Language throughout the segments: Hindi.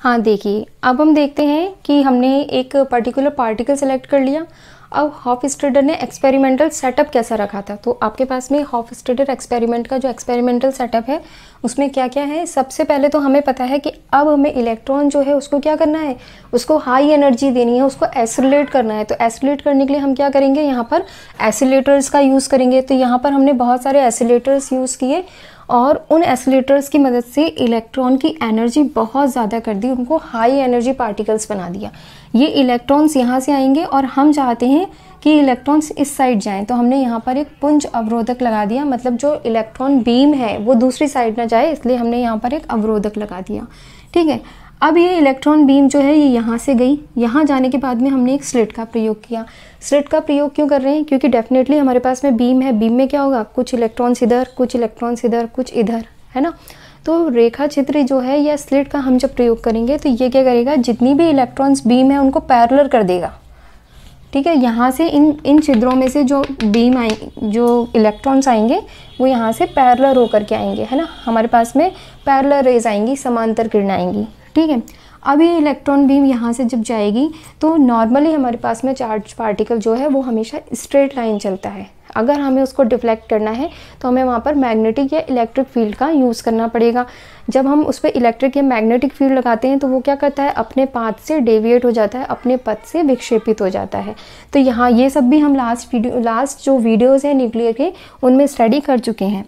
हाँ देखिए अब हम देखते हैं कि हमने एक पर्टिकुलर पार्टिकल सेलेक्ट कर लिया अब हॉफ स्टडर ने एक्सपेरिमेंटल सेटअप कैसा रखा था तो आपके पास में हॉफ स्टडर एक्सपेरिमेंट का जो एक्सपेरिमेंटल सेटअप है उसमें क्या क्या है सबसे पहले तो हमें पता है कि अब हमें इलेक्ट्रॉन जो है उसको क्या करना है उसको हाई एनर्जी देनी है उसको एसोलेट करना है तो एसोलेट करने के लिए हम क्या करेंगे यहाँ पर एसिलेटर्स का यूज़ करेंगे तो यहाँ पर हमने बहुत सारे एसिलेटर्स यूज़ किए और उन एसलेटर्स की मदद से इलेक्ट्रॉन की एनर्जी बहुत ज़्यादा कर दी उनको हाई एनर्जी पार्टिकल्स बना दिया ये इलेक्ट्रॉन्स यहाँ से आएंगे और हम चाहते हैं कि इलेक्ट्रॉन्स इस साइड जाएं तो हमने यहाँ पर एक पुंज अवरोधक लगा दिया मतलब जो इलेक्ट्रॉन बीम है वो दूसरी साइड ना जाए इसलिए हमने यहाँ पर एक अवरोधक लगा दिया ठीक है अब ये इलेक्ट्रॉन बीम जो है ये यहाँ से गई यहाँ जाने के बाद में हमने एक स्लिट का प्रयोग किया स्लिट का प्रयोग क्यों कर रहे हैं क्योंकि डेफिनेटली हमारे पास में बीम है बीम में क्या होगा कुछ इलेक्ट्रॉन्स इधर कुछ इलेक्ट्रॉन्स इधर कुछ इधर है ना तो रेखा चित्र जो है या स्लिट का हम जब प्रयोग करेंगे तो ये क्या करेगा जितनी भी इलेक्ट्रॉन्स बीम है उनको पैरलर कर देगा ठीक है यहाँ से इन इन छिद्रों में से जो बीम आए जो इलेक्ट्रॉन्स आएंगे वो यहाँ से पैरलर होकर के आएंगे है ना हमारे पास में पैरलर रेज आएंगी समांतर किरण आएंगी ठीक है अब ये इलेक्ट्रॉन बीम यहाँ से जब जाएगी तो नॉर्मली हमारे पास में चार्ज पार्टिकल जो है वो हमेशा स्ट्रेट लाइन चलता है अगर हमें उसको डिफ्लेक्ट करना है तो हमें वहाँ पर मैग्नेटिक या इलेक्ट्रिक फील्ड का यूज़ करना पड़ेगा जब हम उस पर इलेक्ट्रिक या मैग्नेटिक फील्ड लगाते हैं तो वो क्या करता है अपने पाथ से डेविएट हो जाता है अपने पथ से विक्षेपित हो जाता है तो यहाँ ये सब भी हम लास्ट वीडियो लास्ट जो वीडियोज़ हैं न्यूक्लियर के उनमें स्टडी कर चुके हैं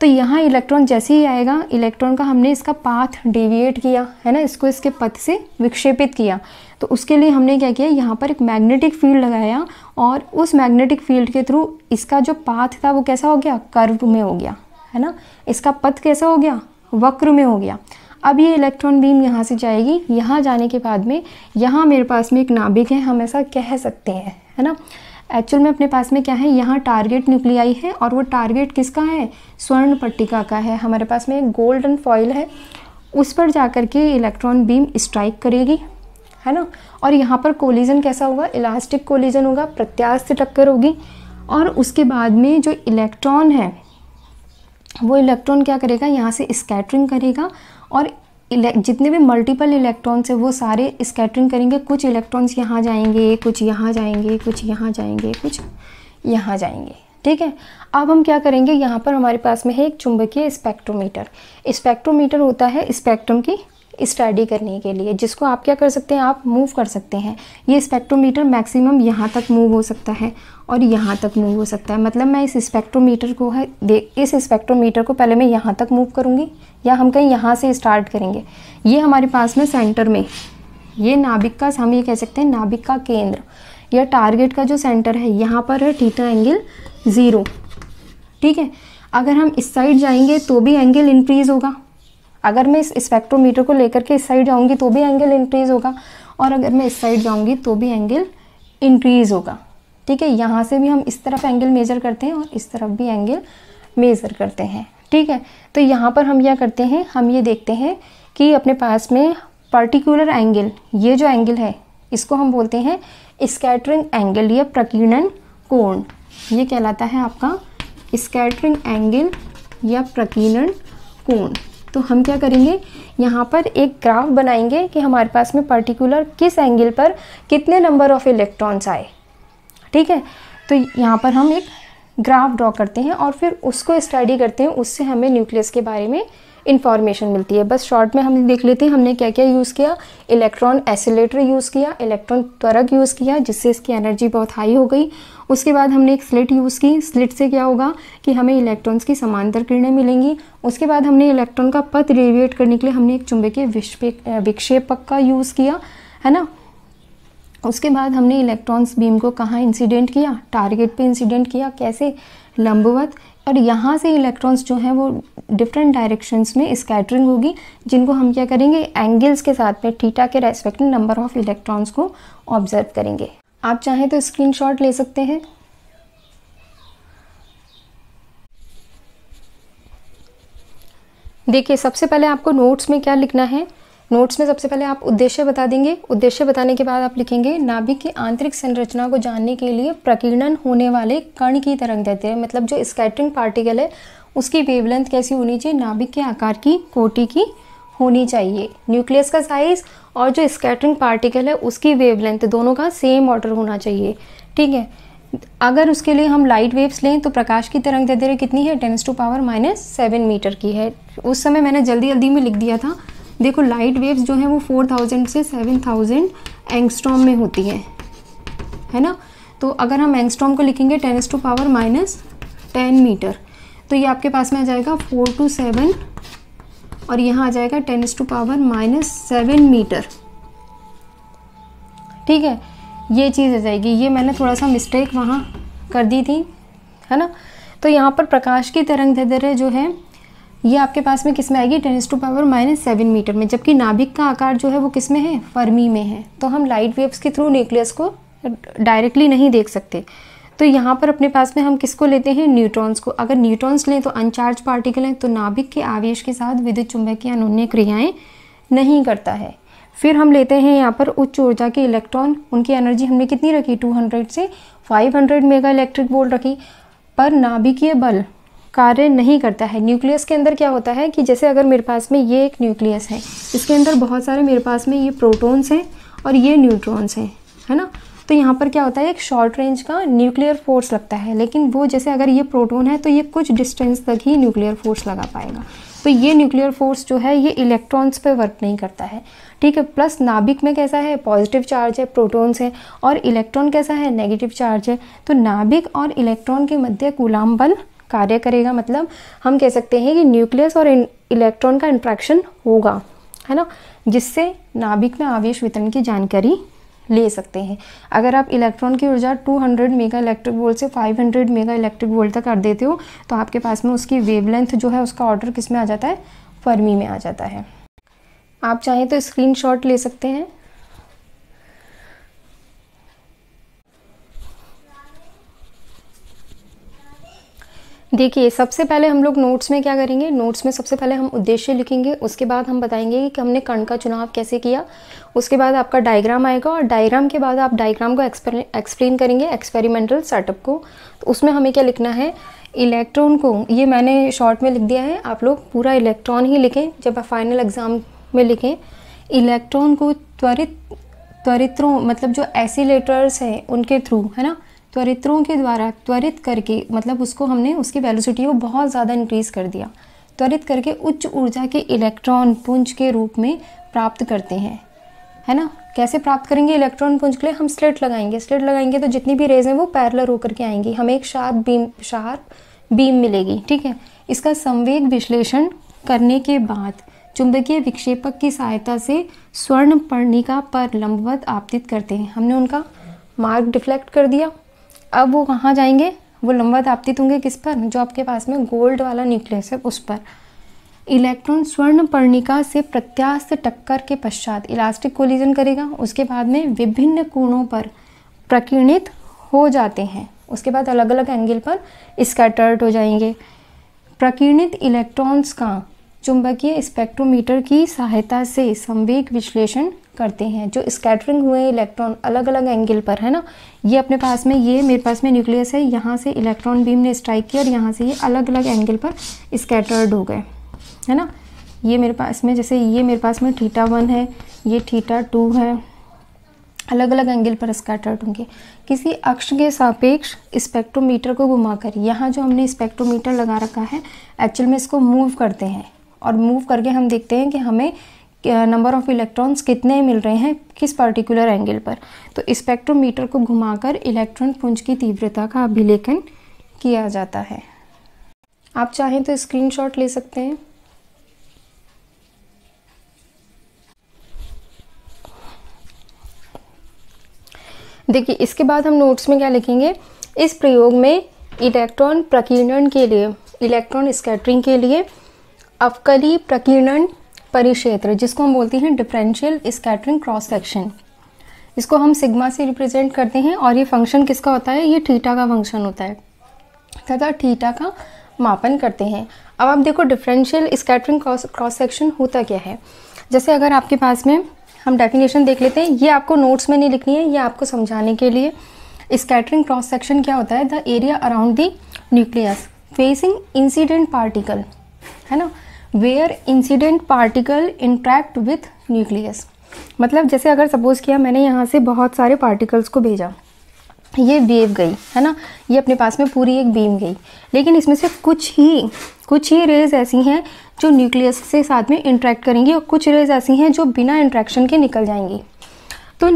तो यहाँ इलेक्ट्रॉन जैसे ही आएगा इलेक्ट्रॉन का हमने इसका पाथ डेविएट किया है ना इसको इसके पथ से विक्षेपित किया तो उसके लिए हमने क्या किया यहाँ पर एक मैग्नेटिक फील्ड लगाया और उस मैग्नेटिक फील्ड के थ्रू इसका जो पाथ था वो कैसा हो गया कर्व में हो गया है ना इसका पथ कैसा हो गया वक्र में हो गया अब ये इलेक्ट्रॉन बीम यहाँ से जाएगी यहाँ जाने के बाद में यहाँ मेरे पास में एक नाभिक है हम ऐसा कह सकते हैं है ना एक्चुअल में अपने पास में क्या है यहाँ टारगेट न्यूक्लियाई है और वो टारगेट किसका है स्वर्ण पट्टिका का है हमारे पास में एक गोल्डन फॉइल है उस पर जा के इलेक्ट्रॉन बीम स्ट्राइक करेगी है ना और यहाँ पर कोलिजन कैसा होगा इलास्टिक कोलिजन होगा प्रत्यास्थ से टक्कर होगी और उसके बाद में जो इलेक्ट्रॉन है वो इलेक्ट्रॉन क्या करेगा यहाँ से स्कैटरिंग करेगा और जितने भी मल्टीपल इलेक्ट्रॉन्स हैं वो सारे स्कैटरिंग करेंगे कुछ इलेक्ट्रॉन्स यहाँ जाएंगे कुछ यहाँ जाएंगे कुछ यहाँ जाएंगे कुछ यहाँ जाएंगे ठीक है अब हम क्या करेंगे यहाँ पर हमारे पास में है एक चुंबकीय स्पेक्ट्रोमीटर स्पेक्ट्रोमीटर होता है स्पेक्ट्रम की स्टडी करने के लिए जिसको आप क्या कर सकते हैं आप मूव कर सकते हैं ये स्पेक्ट्रोमीटर मैक्सिमम यहाँ तक मूव हो सकता है और यहाँ तक मूव हो सकता है मतलब मैं इस स्पेक्ट्रोमीटर को है इस स्पेक्ट्रोमीटर को पहले मैं यहाँ तक मूव करूँगी या हम कहीं यहाँ से स्टार्ट करेंगे ये हमारे पास में सेंटर में ये नाभिक का हम ये कह सकते हैं नाभिक का केंद्र या टारगेट का जो सेंटर है यहाँ पर है टीटा एंगल ज़ीरो ठीक है अगर हम इस साइड जाएंगे तो भी एंगल इंक्रीज़ होगा अगर मैं इस स्पेक्ट्रोमीटर को लेकर के इस साइड जाऊँगी तो भी एंगल इंक्रीज़ होगा और अगर मैं इस साइड जाऊँगी तो भी एंगल इंक्रीज़ होगा ठीक है यहाँ से भी हम इस तरफ एंगल मेजर करते हैं और इस तरफ भी एंगल मेज़र करते हैं ठीक है तो यहाँ पर हम क्या करते हैं हम ये देखते हैं कि अपने पास में पर्टिकुलर एंगल ये जो एंगल है इसको हम बोलते हैं स्कैटरिंग एंगल या प्रकीर्णन कोण ये कहलाता है आपका स्कैटरिंग एंगल या प्रकीर्णन कोण तो हम क्या करेंगे यहाँ पर एक ग्राफ बनाएंगे कि हमारे पास में पर्टिकुलर किस एंगल पर कितने नंबर ऑफ इलेक्ट्रॉन्स आए ठीक है तो यहाँ पर हम एक ग्राफ ड्रॉ करते हैं और फिर उसको स्टडी करते हैं उससे हमें न्यूक्लियस के बारे में इन्फॉर्मेशन मिलती है बस शॉर्ट में हम देख लेते हैं हमने क्या क्या यूज़ किया इलेक्ट्रॉन एसिलेटर यूज़ किया इलेक्ट्रॉन त्वरक यूज़ किया जिससे इसकी एनर्जी बहुत हाई हो गई उसके बाद हमने एक स्लिट यूज़ की स्लिट से क्या होगा कि हमें इलेक्ट्रॉन्स की समांतर किरणें मिलेंगी उसके बाद हमने इलेक्ट्रॉन का पथ रेडिएट करने के लिए हमने एक के विक्षेपक का यूज़ किया है ना उसके बाद हमने इलेक्ट्रॉन्स बीम को कहाँ इंसिडेंट किया टारगेट पे इंसिडेंट किया कैसे लंबवत और यहाँ से इलेक्ट्रॉन्स जो हैं वो डिफरेंट डायरेक्शंस में स्कैटरिंग होगी जिनको हम क्या करेंगे एंगल्स के साथ में थीटा के रेस्पेक्ट नंबर ऑफ इलेक्ट्रॉन्स को ऑब्जर्व करेंगे आप चाहें तो स्क्रीनशॉट ले सकते हैं देखिए सबसे पहले आपको नोट्स में क्या लिखना है नोट्स में सबसे पहले आप उद्देश्य बता देंगे उद्देश्य बताने के बाद आप लिखेंगे नाभिक की आंतरिक संरचना को जानने के लिए प्रकीर्णन होने वाले कण की तरंग देते हैं मतलब जो स्कैटरिंग पार्टिकल है उसकी वेवलेंथ कैसी होनी चाहिए नाभिक के आकार की कोटि की होनी चाहिए न्यूक्लियस का साइज़ और जो स्कैटरिंग पार्टिकल है उसकी वेवलेंथ दोनों का सेम ऑर्डर होना चाहिए ठीक है अगर उसके लिए हम लाइट वेव्स लें तो प्रकाश की तरंग दे दे रहे कितनी है tens to power minus seven metre की है उस समय मैंने जल्दी जल्दी में लिख दिया था देखो लाइट वेव्स जो है वो फोर थाउजेंड से सेवन थाउजेंड एंगस्ट्रॉम में होती है है ना तो अगर हम एंगस्ट्रॉम को लिखेंगे ten S to power minus ten metre तो ये आपके पास में आ जाएगा फोर टू सेवन और यहाँ आ जाएगा ten S to power minus seven metre ठीक है ये चीज़ आ जाएगी ये मैंने थोड़ा सा मिस्टेक वहाँ कर दी थी है ना तो यहाँ पर प्रकाश की तरंग दैर्ध्य जो है ये आपके पास में किस में आएगी ten to power minus seven metre में जबकि नाभिक का आकार जो है वो किस में है फर्मी में है तो हम लाइट वेव्स के थ्रू न्यूक्लियस को डायरेक्टली नहीं देख सकते तो यहाँ पर अपने पास में हम किसको लेते हैं न्यूट्रॉन्स को अगर न्यूट्रॉन्स लें तो अनचार्ज पार्टिकल हैं तो नाभिक के आवेश के साथ विद्युत चुंबक की अनोन्य क्रियाएँ नहीं करता है फिर हम लेते हैं यहाँ पर उच्च ऊर्जा के इलेक्ट्रॉन उनकी एनर्जी हमने कितनी रखी 200 से 500 मेगा इलेक्ट्रिक वोल्ट रखी पर नाभिकीय बल कार्य नहीं करता है न्यूक्लियस के अंदर क्या होता है कि जैसे अगर मेरे पास में ये एक न्यूक्लियस है इसके अंदर बहुत सारे मेरे पास में ये प्रोटोन्स हैं और ये न्यूट्रॉन्स हैं है ना तो यहाँ पर क्या होता है एक शॉर्ट रेंज का न्यूक्लियर फोर्स लगता है लेकिन वो जैसे अगर ये प्रोटोन है तो ये कुछ डिस्टेंस तक ही न्यूक्लियर फोर्स लगा पाएगा तो ये न्यूक्लियर फोर्स जो है ये इलेक्ट्रॉन्स पे वर्क नहीं करता है ठीक है प्लस नाभिक में कैसा है पॉजिटिव चार्ज है प्रोटॉन्स है और इलेक्ट्रॉन कैसा है नेगेटिव चार्ज है तो नाभिक और इलेक्ट्रॉन के मध्य गुलाम बल कार्य करेगा मतलब हम कह सकते हैं कि न्यूक्लियस और इलेक्ट्रॉन का इंट्रैक्शन होगा है ना जिससे नाभिक में आवेश वितरण की जानकारी ले सकते हैं अगर आप इलेक्ट्रॉन की ऊर्जा 200 मेगा इलेक्ट्रिक वोल्ट से 500 मेगा इलेक्ट्रिक वोल्ट तक कर देते हो तो आपके पास में उसकी वेवलेंथ जो है उसका ऑर्डर किस में आ जाता है फर्मी में आ जाता है आप चाहें तो स्क्रीनशॉट ले सकते हैं देखिए सबसे पहले हम लोग नोट्स में क्या करेंगे नोट्स में सबसे पहले हम उद्देश्य लिखेंगे उसके बाद हम बताएंगे कि हमने कण का चुनाव कैसे किया उसके बाद आपका डायग्राम आएगा और डायग्राम के बाद आप डायग्राम को एक्सप्लेन करेंगे एक्सपेरिमेंटल सेटअप को तो उसमें हमें क्या लिखना है इलेक्ट्रॉन को ये मैंने शॉर्ट में लिख दिया है आप लोग पूरा इलेक्ट्रॉन ही लिखें जब आप फाइनल एग्ज़ाम में लिखें इलेक्ट्रॉन को त्वरित त्वरित्रों मतलब जो एसिलेटर्स हैं उनके थ्रू है ना त्वरित्रों के द्वारा त्वरित करके मतलब उसको हमने उसकी वेलोसिटी को बहुत ज़्यादा इंक्रीज़ कर दिया त्वरित करके उच्च ऊर्जा के इलेक्ट्रॉन पुंज के रूप में प्राप्त करते हैं है ना कैसे प्राप्त करेंगे इलेक्ट्रॉन पुंज के लिए हम स्लिट लगाएंगे स्लिट लगाएंगे तो जितनी भी रेज हैं वो पैरलर होकर के आएंगी हमें एक शार्प बीम शार्प बीम मिलेगी ठीक है इसका संवेद विश्लेषण करने के बाद चुंबकीय विक्षेपक की सहायता से स्वर्ण पर्णिका पर लंबवत आपतित करते हैं हमने उनका मार्ग डिफ्लेक्ट कर दिया अब वो कहाँ जाएंगे वो लंबा ताप्तित होंगे किस पर जो आपके पास में गोल्ड वाला न्यूक्लियस है उस पर इलेक्ट्रॉन स्वर्ण पर्णिका से प्रत्यास्थ टक्कर के पश्चात इलास्टिक कोलिजन करेगा उसके बाद में विभिन्न कोणों पर प्रकीर्णित हो जाते हैं उसके बाद अलग अलग एंगल पर स्कैटर्ड हो जाएंगे प्रकीर्णित इलेक्ट्रॉन्स का चुंबकीय स्पेक्ट्रोमीटर की सहायता से संवेग विश्लेषण करते हैं जो स्कैटरिंग हुए इलेक्ट्रॉन अलग अलग एंगल पर है ना ये अपने पास में ये मेरे पास में न्यूक्लियस है यहाँ से इलेक्ट्रॉन बीम ने स्ट्राइक किया और यहाँ से ये अलग अलग एंगल पर स्कैटर्ड हो गए है ना ये मेरे पास में जैसे ये मेरे पास में ठीटा वन है ये ठीटा टू है अलग अलग एंगल पर स्कैटर्ड होंगे किसी अक्ष के सापेक्ष स्पेक्ट्रोमीटर को घुमाकर यहाँ जो हमने स्पेक्ट्रोमीटर लगा रखा है एक्चुअल में इसको मूव करते हैं और मूव करके हम देखते हैं कि हमें नंबर ऑफ़ इलेक्ट्रॉन्स कितने मिल रहे हैं किस पर्टिकुलर एंगल पर तो स्पेक्ट्रोमीटर को घुमाकर इलेक्ट्रॉन पुंज की तीव्रता का अभिलेखन किया जाता है आप चाहें तो स्क्रीनशॉट ले सकते हैं देखिए इसके बाद हम नोट्स में क्या लिखेंगे इस प्रयोग में इलेक्ट्रॉन प्रकीर्णन के लिए इलेक्ट्रॉन स्कैटरिंग के लिए अवकली प्रकीर्णन परिक्षेत्र जिसको हम बोलते हैं डिफरेंशियल स्कैटरिंग क्रॉस सेक्शन इसको हम सिग्मा से रिप्रेजेंट करते हैं और ये फंक्शन किसका होता है ये ठीटा का फंक्शन होता है तथा ठीटा का मापन करते हैं अब आप देखो डिफरेंशियल स्कैटरिंग क्रॉस सेक्शन होता क्या है जैसे अगर आपके पास में हम डेफिनेशन देख लेते हैं ये आपको नोट्स में नहीं लिखनी है ये आपको समझाने के लिए स्कैटरिंग क्रॉस सेक्शन क्या होता है the area around the nucleus facing incident particle है ना where incident particle interact with nucleus मतलब जैसे अगर सपोज़ किया मैंने यहाँ से बहुत सारे पार्टिकल्स को भेजा ये वेव गई है ना ये अपने पास में पूरी एक बीम गई लेकिन इसमें से कुछ ही कुछ ही रेज ऐसी हैं जो न्यूक्लियस से साथ में इंट्रैक्ट करेंगी और कुछ रेज ऐसी हैं जो बिना इंट्रैक्शन के निकल जाएंगी तो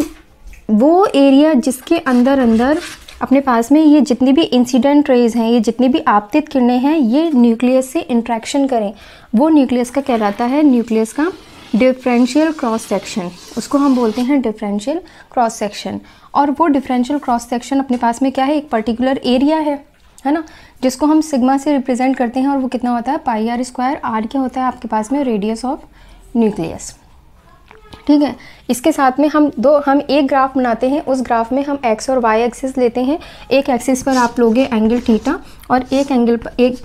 वो एरिया जिसके अंदर अंदर अपने पास में ये जितनी भी इंसिडेंट रेज हैं ये जितनी भी आपतित किरणें हैं ये न्यूक्लियस से इंट्रैक्शन करें वो न्यूक्लियस का कहलाता है न्यूक्लियस का डिफरेंशियल क्रॉस सेक्शन उसको हम बोलते हैं डिफरेंशियल क्रॉस सेक्शन और वो डिफरेंशियल क्रॉस सेक्शन अपने पास में क्या है एक पर्टिकुलर एरिया है है ना जिसको हम सिग्मा से रिप्रेजेंट करते हैं और वो कितना होता है पाई आर स्क्वायर आर क्या होता है आपके पास में रेडियस ऑफ न्यूक्लियस ठीक है इसके साथ में हम दो हम एक ग्राफ बनाते हैं उस ग्राफ में हम एक्स और वाई एक्सिस लेते हैं एक एक्सिस पर आप लोगे एंगल थीटा और एक एंगल पर एक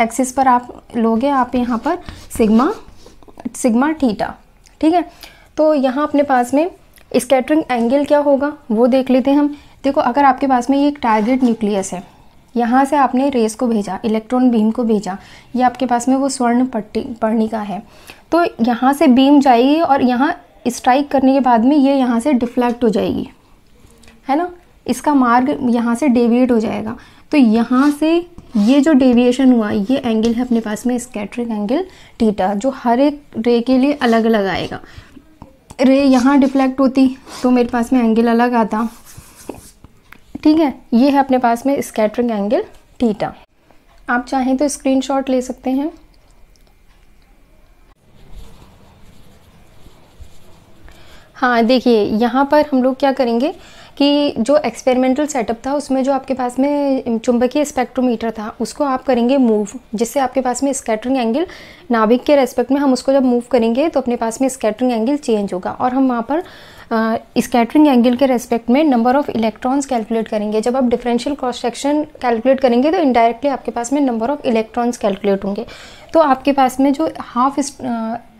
एक्सिस पर आप लोगे आप यहाँ पर सिग्मा सिग्मा थीटा ठीक है तो यहाँ अपने पास में स्केटरिंग एंगल क्या होगा वो देख लेते हैं हम देखो अगर आपके पास में ये एक टारगेट न्यूक्लियस है यहाँ से आपने रेस को भेजा इलेक्ट्रॉन बीम को भेजा ये आपके पास में वो स्वर्ण पट्टी पढ़ने का है तो यहाँ से बीम जाएगी और यहाँ स्ट्राइक करने के बाद में ये यहाँ से डिफ्लेक्ट हो जाएगी है ना इसका मार्ग यहाँ से डेविएट हो जाएगा तो यहाँ से ये जो डेविएशन हुआ ये एंगल है अपने पास में स्कैटरिंग एंगल टीटा जो हर एक रे के लिए अलग अलग आएगा रे यहाँ डिफ्लेक्ट होती तो मेरे पास में एंगल अलग आता ठीक है ये है अपने पास में स्कैटरिंग एंगल टीटा आप चाहें तो स्क्रीनशॉट ले सकते हैं हाँ देखिए यहाँ पर हम लोग क्या करेंगे कि जो एक्सपेरिमेंटल सेटअप था उसमें जो आपके पास में चुंबकीय स्पेक्ट्रोमीटर था उसको आप करेंगे मूव जिससे आपके पास में स्कैटरिंग एंगल नाभिक के रेस्पेक्ट में हम उसको जब मूव करेंगे तो अपने पास में स्कैटरिंग एंगल चेंज होगा और हम वहाँ पर स्कैटरिंग एंगल के रेस्पेक्ट में नंबर ऑफ़ इलेक्ट्रॉन्स कैलकुलेट करेंगे जब आप डिफरेंशियल क्रॉस सेक्शन कैलकुलेट करेंगे तो इनडायरेक्टली आपके पास में नंबर ऑफ़ इलेक्ट्रॉन्स कैलकुलेट होंगे तो आपके पास में जो हाफ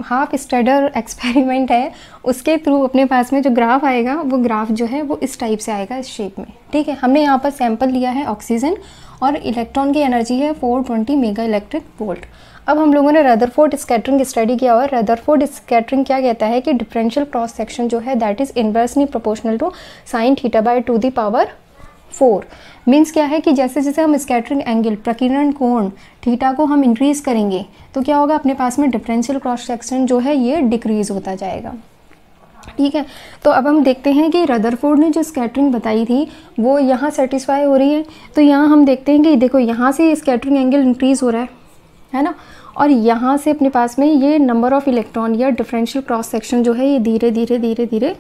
हाफ स्टडर एक्सपेरिमेंट है उसके थ्रू अपने पास में जो ग्राफ आएगा वो ग्राफ जो है वो इस टाइप से आएगा इस शेप में ठीक है हमने यहाँ पर सैंपल लिया है ऑक्सीजन और इलेक्ट्रॉन की एनर्जी है 420 मेगा इलेक्ट्रिक वोल्ट अब हम लोगों ने रदरफोर्ड स्कैटरिंग स्टडी किया और रदरफोर्ड स्कैटरिंग क्या कहता है कि डिफरेंशियल क्रॉस सेक्शन जो है that is inversely proportional to sine theta by two the power four means क्या है कि जैसे जैसे हम स्कैटरिंग एंगल प्रकीर्ण कोण थीटा को हम इंक्रीज़ करेंगे तो क्या होगा अपने पास में डिफरेंशियल क्रॉस सेक्शन जो है ये डिक्रीज़ होता जाएगा ठीक है तो अब हम देखते हैं कि रदरफोर्ड ने जो स्कैटरिंग बताई थी वो यहाँ सेटिस्फाई हो रही है तो यहाँ हम देखते हैं कि देखो यहाँ से स्कैटरिंग एंगल इंक्रीज़ हो रहा है है ना और यहाँ से अपने पास में ये नंबर ऑफ़ इलेक्ट्रॉन या डिफरेंशियल क्रॉस सेक्शन जो है ये धीरे धीरे धीरे धीरे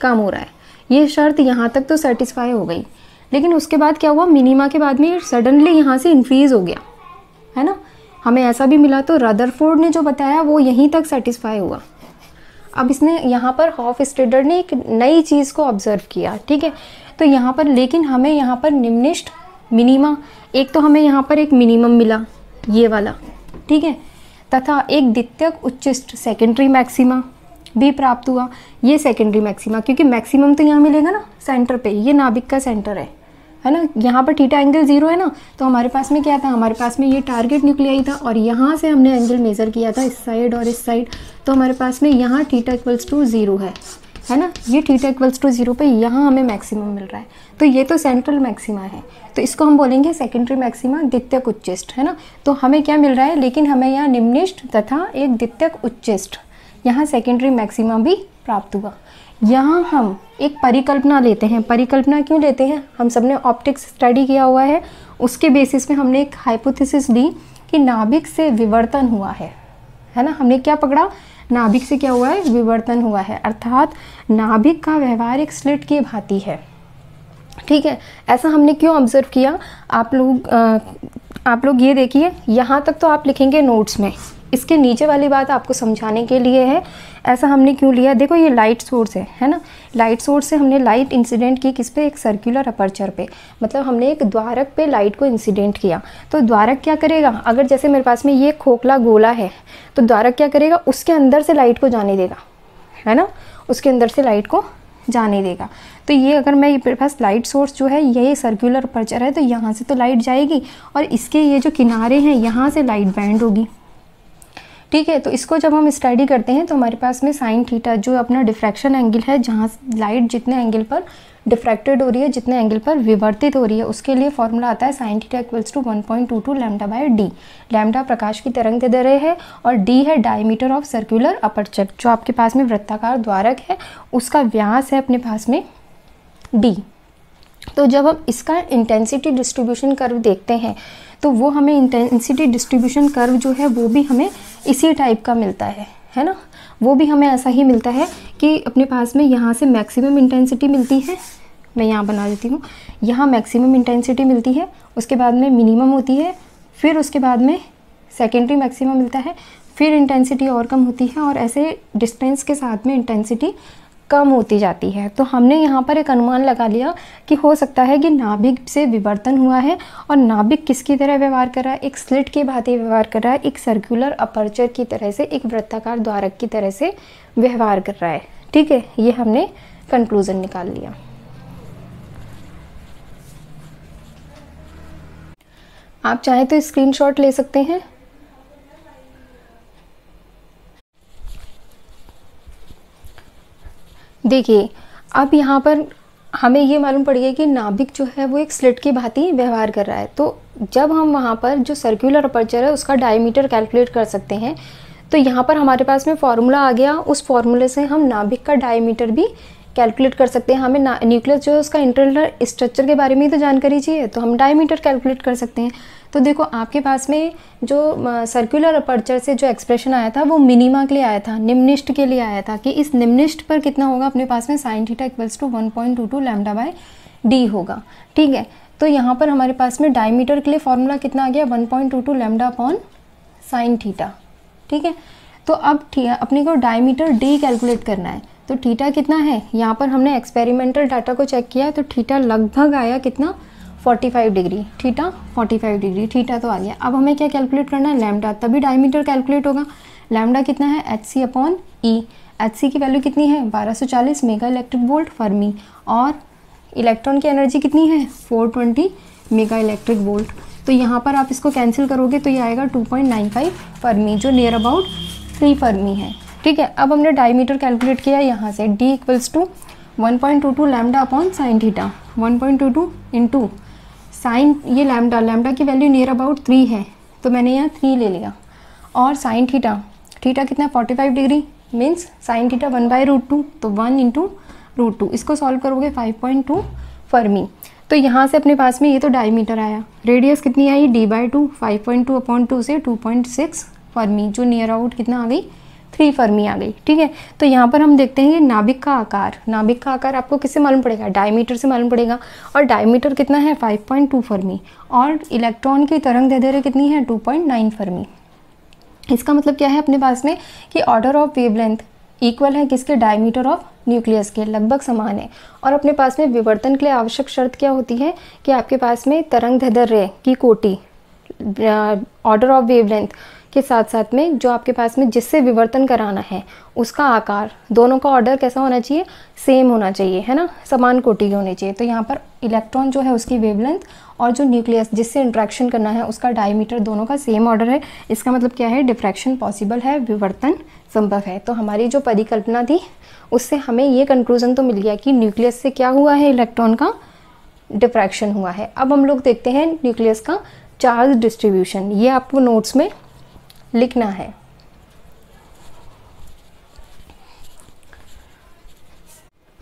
कम हो रहा है ये शर्त यहाँ तक तो सेटिस्फाई हो गई लेकिन उसके बाद क्या हुआ मिनिमा के बाद में सडनली यहाँ से इनक्रीज़ हो गया है ना हमें ऐसा भी मिला तो रदरफोर्ड ने जो बताया वो यहीं तक सेटिस्फाई हुआ अब इसने यहाँ पर हॉफ स्टेडर ने एक नई चीज़ को ऑब्ज़र्व किया ठीक है तो यहाँ पर लेकिन हमें यहाँ पर निम्निष्ट मिनिमा एक तो हमें यहाँ पर एक मिनिमम मिला ये वाला ठीक है तथा एक द्वितीयक उच्चिष्ट सेकेंडरी मैक्सिमा भी प्राप्त हुआ ये सेकेंडरी मैक्सिमा क्योंकि मैक्सिमम तो यहाँ मिलेगा ना सेंटर पे ये नाभिक का सेंटर है है ना यहाँ पर टीटा एंगल ज़ीरो है ना तो हमारे पास में क्या था हमारे पास में ये टारगेट न्यूक्लियाई था और यहाँ से हमने एंगल मेज़र किया था इस साइड और इस साइड तो हमारे पास में यहाँ थीटा इक्वल्स टू ज़ीरो है है ना ये थीटा इक्वल्स टू ज़ीरो पे यहाँ हमें मैक्सिमम मिल रहा है तो ये तो सेंट्रल मैक्सिमा है तो इसको हम बोलेंगे सेकेंडरी मैक्सिमा द्वितीयक उच्चिष्ट है ना तो हमें क्या मिल रहा है लेकिन हमें यहाँ निम्निष्ट तथा एक द्वितीयक उच्चिष्ट यहाँ सेकेंडरी मैक्सिमा भी प्राप्त हुआ यहाँ हम एक परिकल्पना लेते हैं परिकल्पना क्यों लेते हैं हम सब ने ऑप्टिक्स स्टडी किया हुआ है उसके बेसिस में हमने एक हाइपोथेसिस ली कि नाभिक से विवर्तन हुआ है है ना हमने क्या पकड़ा नाभिक से क्या हुआ है विवर्तन हुआ है अर्थात नाभिक का व्यवहार एक स्लिट की भांति है ठीक है ऐसा हमने क्यों ऑब्जर्व किया आप लोग आप लोग ये देखिए यहाँ तक तो आप लिखेंगे नोट्स में इसके नीचे वाली बात आपको समझाने के लिए है ऐसा हमने क्यों लिया देखो ये लाइट सोर्स है है ना लाइट सोर्स से हमने लाइट इंसिडेंट की किस पे एक सर्कुलर अपर्चर पे मतलब हमने एक द्वारक पे लाइट को इंसिडेंट किया तो द्वारक क्या करेगा अगर जैसे मेरे पास में ये खोखला गोला है तो द्वारक क्या करेगा उसके अंदर से लाइट को जाने देगा है ना उसके अंदर से लाइट को जाने देगा तो ये अगर मैं मेरे पास लाइट सोर्स जो है ये सर्कुलर अपर्चर है तो यहाँ से तो लाइट जाएगी और इसके ये जो किनारे हैं यहाँ से लाइट बैंड होगी ठीक है तो इसको जब हम स्टडी करते हैं तो हमारे पास में साइन थीटा जो अपना डिफ्रैक्शन एंगल है जहाँ लाइट जितने एंगल पर डिफ्रैक्टेड हो रही है जितने एंगल पर विवर्तित हो रही है उसके लिए फॉर्मूला आता है sine theta equals to one point two two lambda by D lambda प्रकाश की तरंग दे रहे है और डी है डायमीटर ऑफ सर्कुलर अपरचक जो आपके पास में वृत्ताकार द्वारक है उसका व्यास है अपने पास में डी तो जब हम इसका इंटेंसिटी डिस्ट्रीब्यूशन कर्व देखते हैं तो वो हमें इंटेंसिटी डिस्ट्रीब्यूशन कर्व जो है वो भी हमें इसी टाइप का मिलता है है ना वो भी हमें ऐसा ही मिलता है कि अपने पास में यहाँ से मैक्सिमम इंटेंसिटी मिलती है मैं यहाँ बना देती हूँ यहाँ मैक्सिमम इंटेंसिटी मिलती है उसके बाद में मिनिमम होती है फिर उसके बाद में सेकेंडरी मैक्सिमम मिलता है फिर इंटेंसिटी और कम होती है और ऐसे डिस्टेंस के साथ में इंटेंसिटी कम होती जाती है तो हमने यहाँ पर एक अनुमान लगा लिया कि हो सकता है कि नाभिक से विवर्तन हुआ है और नाभिक किसकी तरह व्यवहार कर रहा है एक स्लिट की भांति व्यवहार कर रहा है एक सर्कुलर अपर्चर की तरह से एक वृत्ताकार द्वारक की तरह से व्यवहार कर रहा है ठीक है ये हमने कंक्लूज़न निकाल लिया आप चाहें तो स्क्रीनशॉट ले सकते हैं देखिए अब यहाँ पर हमें ये मालूम पड़ गया कि नाभिक जो है वो एक स्लिट की भांति व्यवहार कर रहा है तो जब हम वहाँ पर जो सर्कुलर अपर्चर है उसका डायमीटर कैलकुलेट कर सकते हैं तो यहाँ पर हमारे पास में फार्मूला आ गया उस फार्मूले से हम नाभिक का डायमीटर भी कैलकुलेट कर सकते हैं हमें न्यूक्लियस जो है उसका इंटरनल स्ट्रक्चर के बारे में ही तो जानकारी चाहिए तो हम डायमीटर कैलकुलेट कर सकते हैं तो देखो आपके पास में जो सर्कुलर अपर्चर से जो एक्सप्रेशन आया था वो मिनिमा के लिए आया था निम्निष्ट के लिए आया था कि इस निम्निष्ट पर कितना होगा अपने पास में sine theta equals to one point two two lambda by D होगा ठीक है तो यहाँ पर हमारे पास में डायमीटर के लिए फॉर्मूला कितना आ गया one point two two lambda upon sine theta ठीक है तो अब अपने को डायमीटर डी कैलकुलेट करना है तो थीटा कितना है यहाँ पर हमने एक्सपेरिमेंटल डाटा को चेक किया तो थीटा लगभग आया कितना 45 डिग्री ठीटा 45 डिग्री ठीटा तो आ गया अब हमें क्या कैलकुलेट करना है लैमडा तभी डायमीटर कैलकुलेट होगा लैमडा कितना है H C upon E H C की वैल्यू कितनी है 1240 मेगा इलेक्ट्रिक वोल्ट फर्मी और इलेक्ट्रॉन की एनर्जी कितनी है 420 मेगा इलेक्ट्रिक वोल्ट तो यहाँ पर आप इसको कैंसिल करोगे तो ये आएगा 2.95 फर्मी जो नियर अबाउट थ्री फर्मी है ठीक है अब हमने डायमीटर कैलकुलेट किया यहाँ से D equals to one point two two lambda upon sine theta one point two two in two sine ये लैमडा लैमडा की वैल्यू नियर अबाउट थ्री है तो मैंने यहाँ थ्री ले लिया और साइन थीटा थीटा कितना forty five degree means sine theta one by root two तो वन इंटू रूट टू इसको सॉल्व करोगे फाइव पॉइंट टू फर्मी तो यहाँ से अपने पास में ये तो डायमीटर आया रेडियस कितनी आई D by two five point two upon two से टू पॉइंट सिक्स फर्मी जो नियर आउट कितना आ गई थ्री फर्मी आ गई ठीक है तो यहाँ पर हम देखते हैं नाभिक का आकार नाभिक का आकार आपको किससे मालूम पड़ेगा डायमीटर से मालूम पड़ेगा और डायमीटर कितना है 5.2 फर्मी और इलेक्ट्रॉन की तरंग दे दे कितनी है 2.9 फर्मी इसका मतलब क्या है अपने पास में कि ऑर्डर ऑफ लेंथ इक्वल है किसके डायमीटर ऑफ न्यूक्लियस के लगभग समान है और अपने पास में विवर्तन के लिए आवश्यक शर्त क्या होती है कि आपके पास में तरंग धैर्य की कोटी ऑर्डर ऑफ वेवलेंथ के साथ साथ में जो आपके पास में जिससे विवर्तन कराना है उसका आकार दोनों का ऑर्डर कैसा होना चाहिए सेम होना चाहिए है ना समान कोटि के होने चाहिए तो यहाँ पर इलेक्ट्रॉन जो है उसकी वेवलेंथ और जो न्यूक्लियस जिससे इंट्रैक्शन करना है उसका डायमीटर दोनों का सेम ऑर्डर है इसका मतलब क्या है डिफ्रैक्शन पॉसिबल है विवर्तन संभव है तो हमारी जो परिकल्पना थी उससे हमें ये कंक्लूज़न तो मिल गया कि न्यूक्लियस से क्या हुआ है इलेक्ट्रॉन का डिफ्रैक्शन हुआ है अब हम लोग देखते हैं न्यूक्लियस का चार्ज डिस्ट्रीब्यूशन ये आपको नोट्स में लिखना है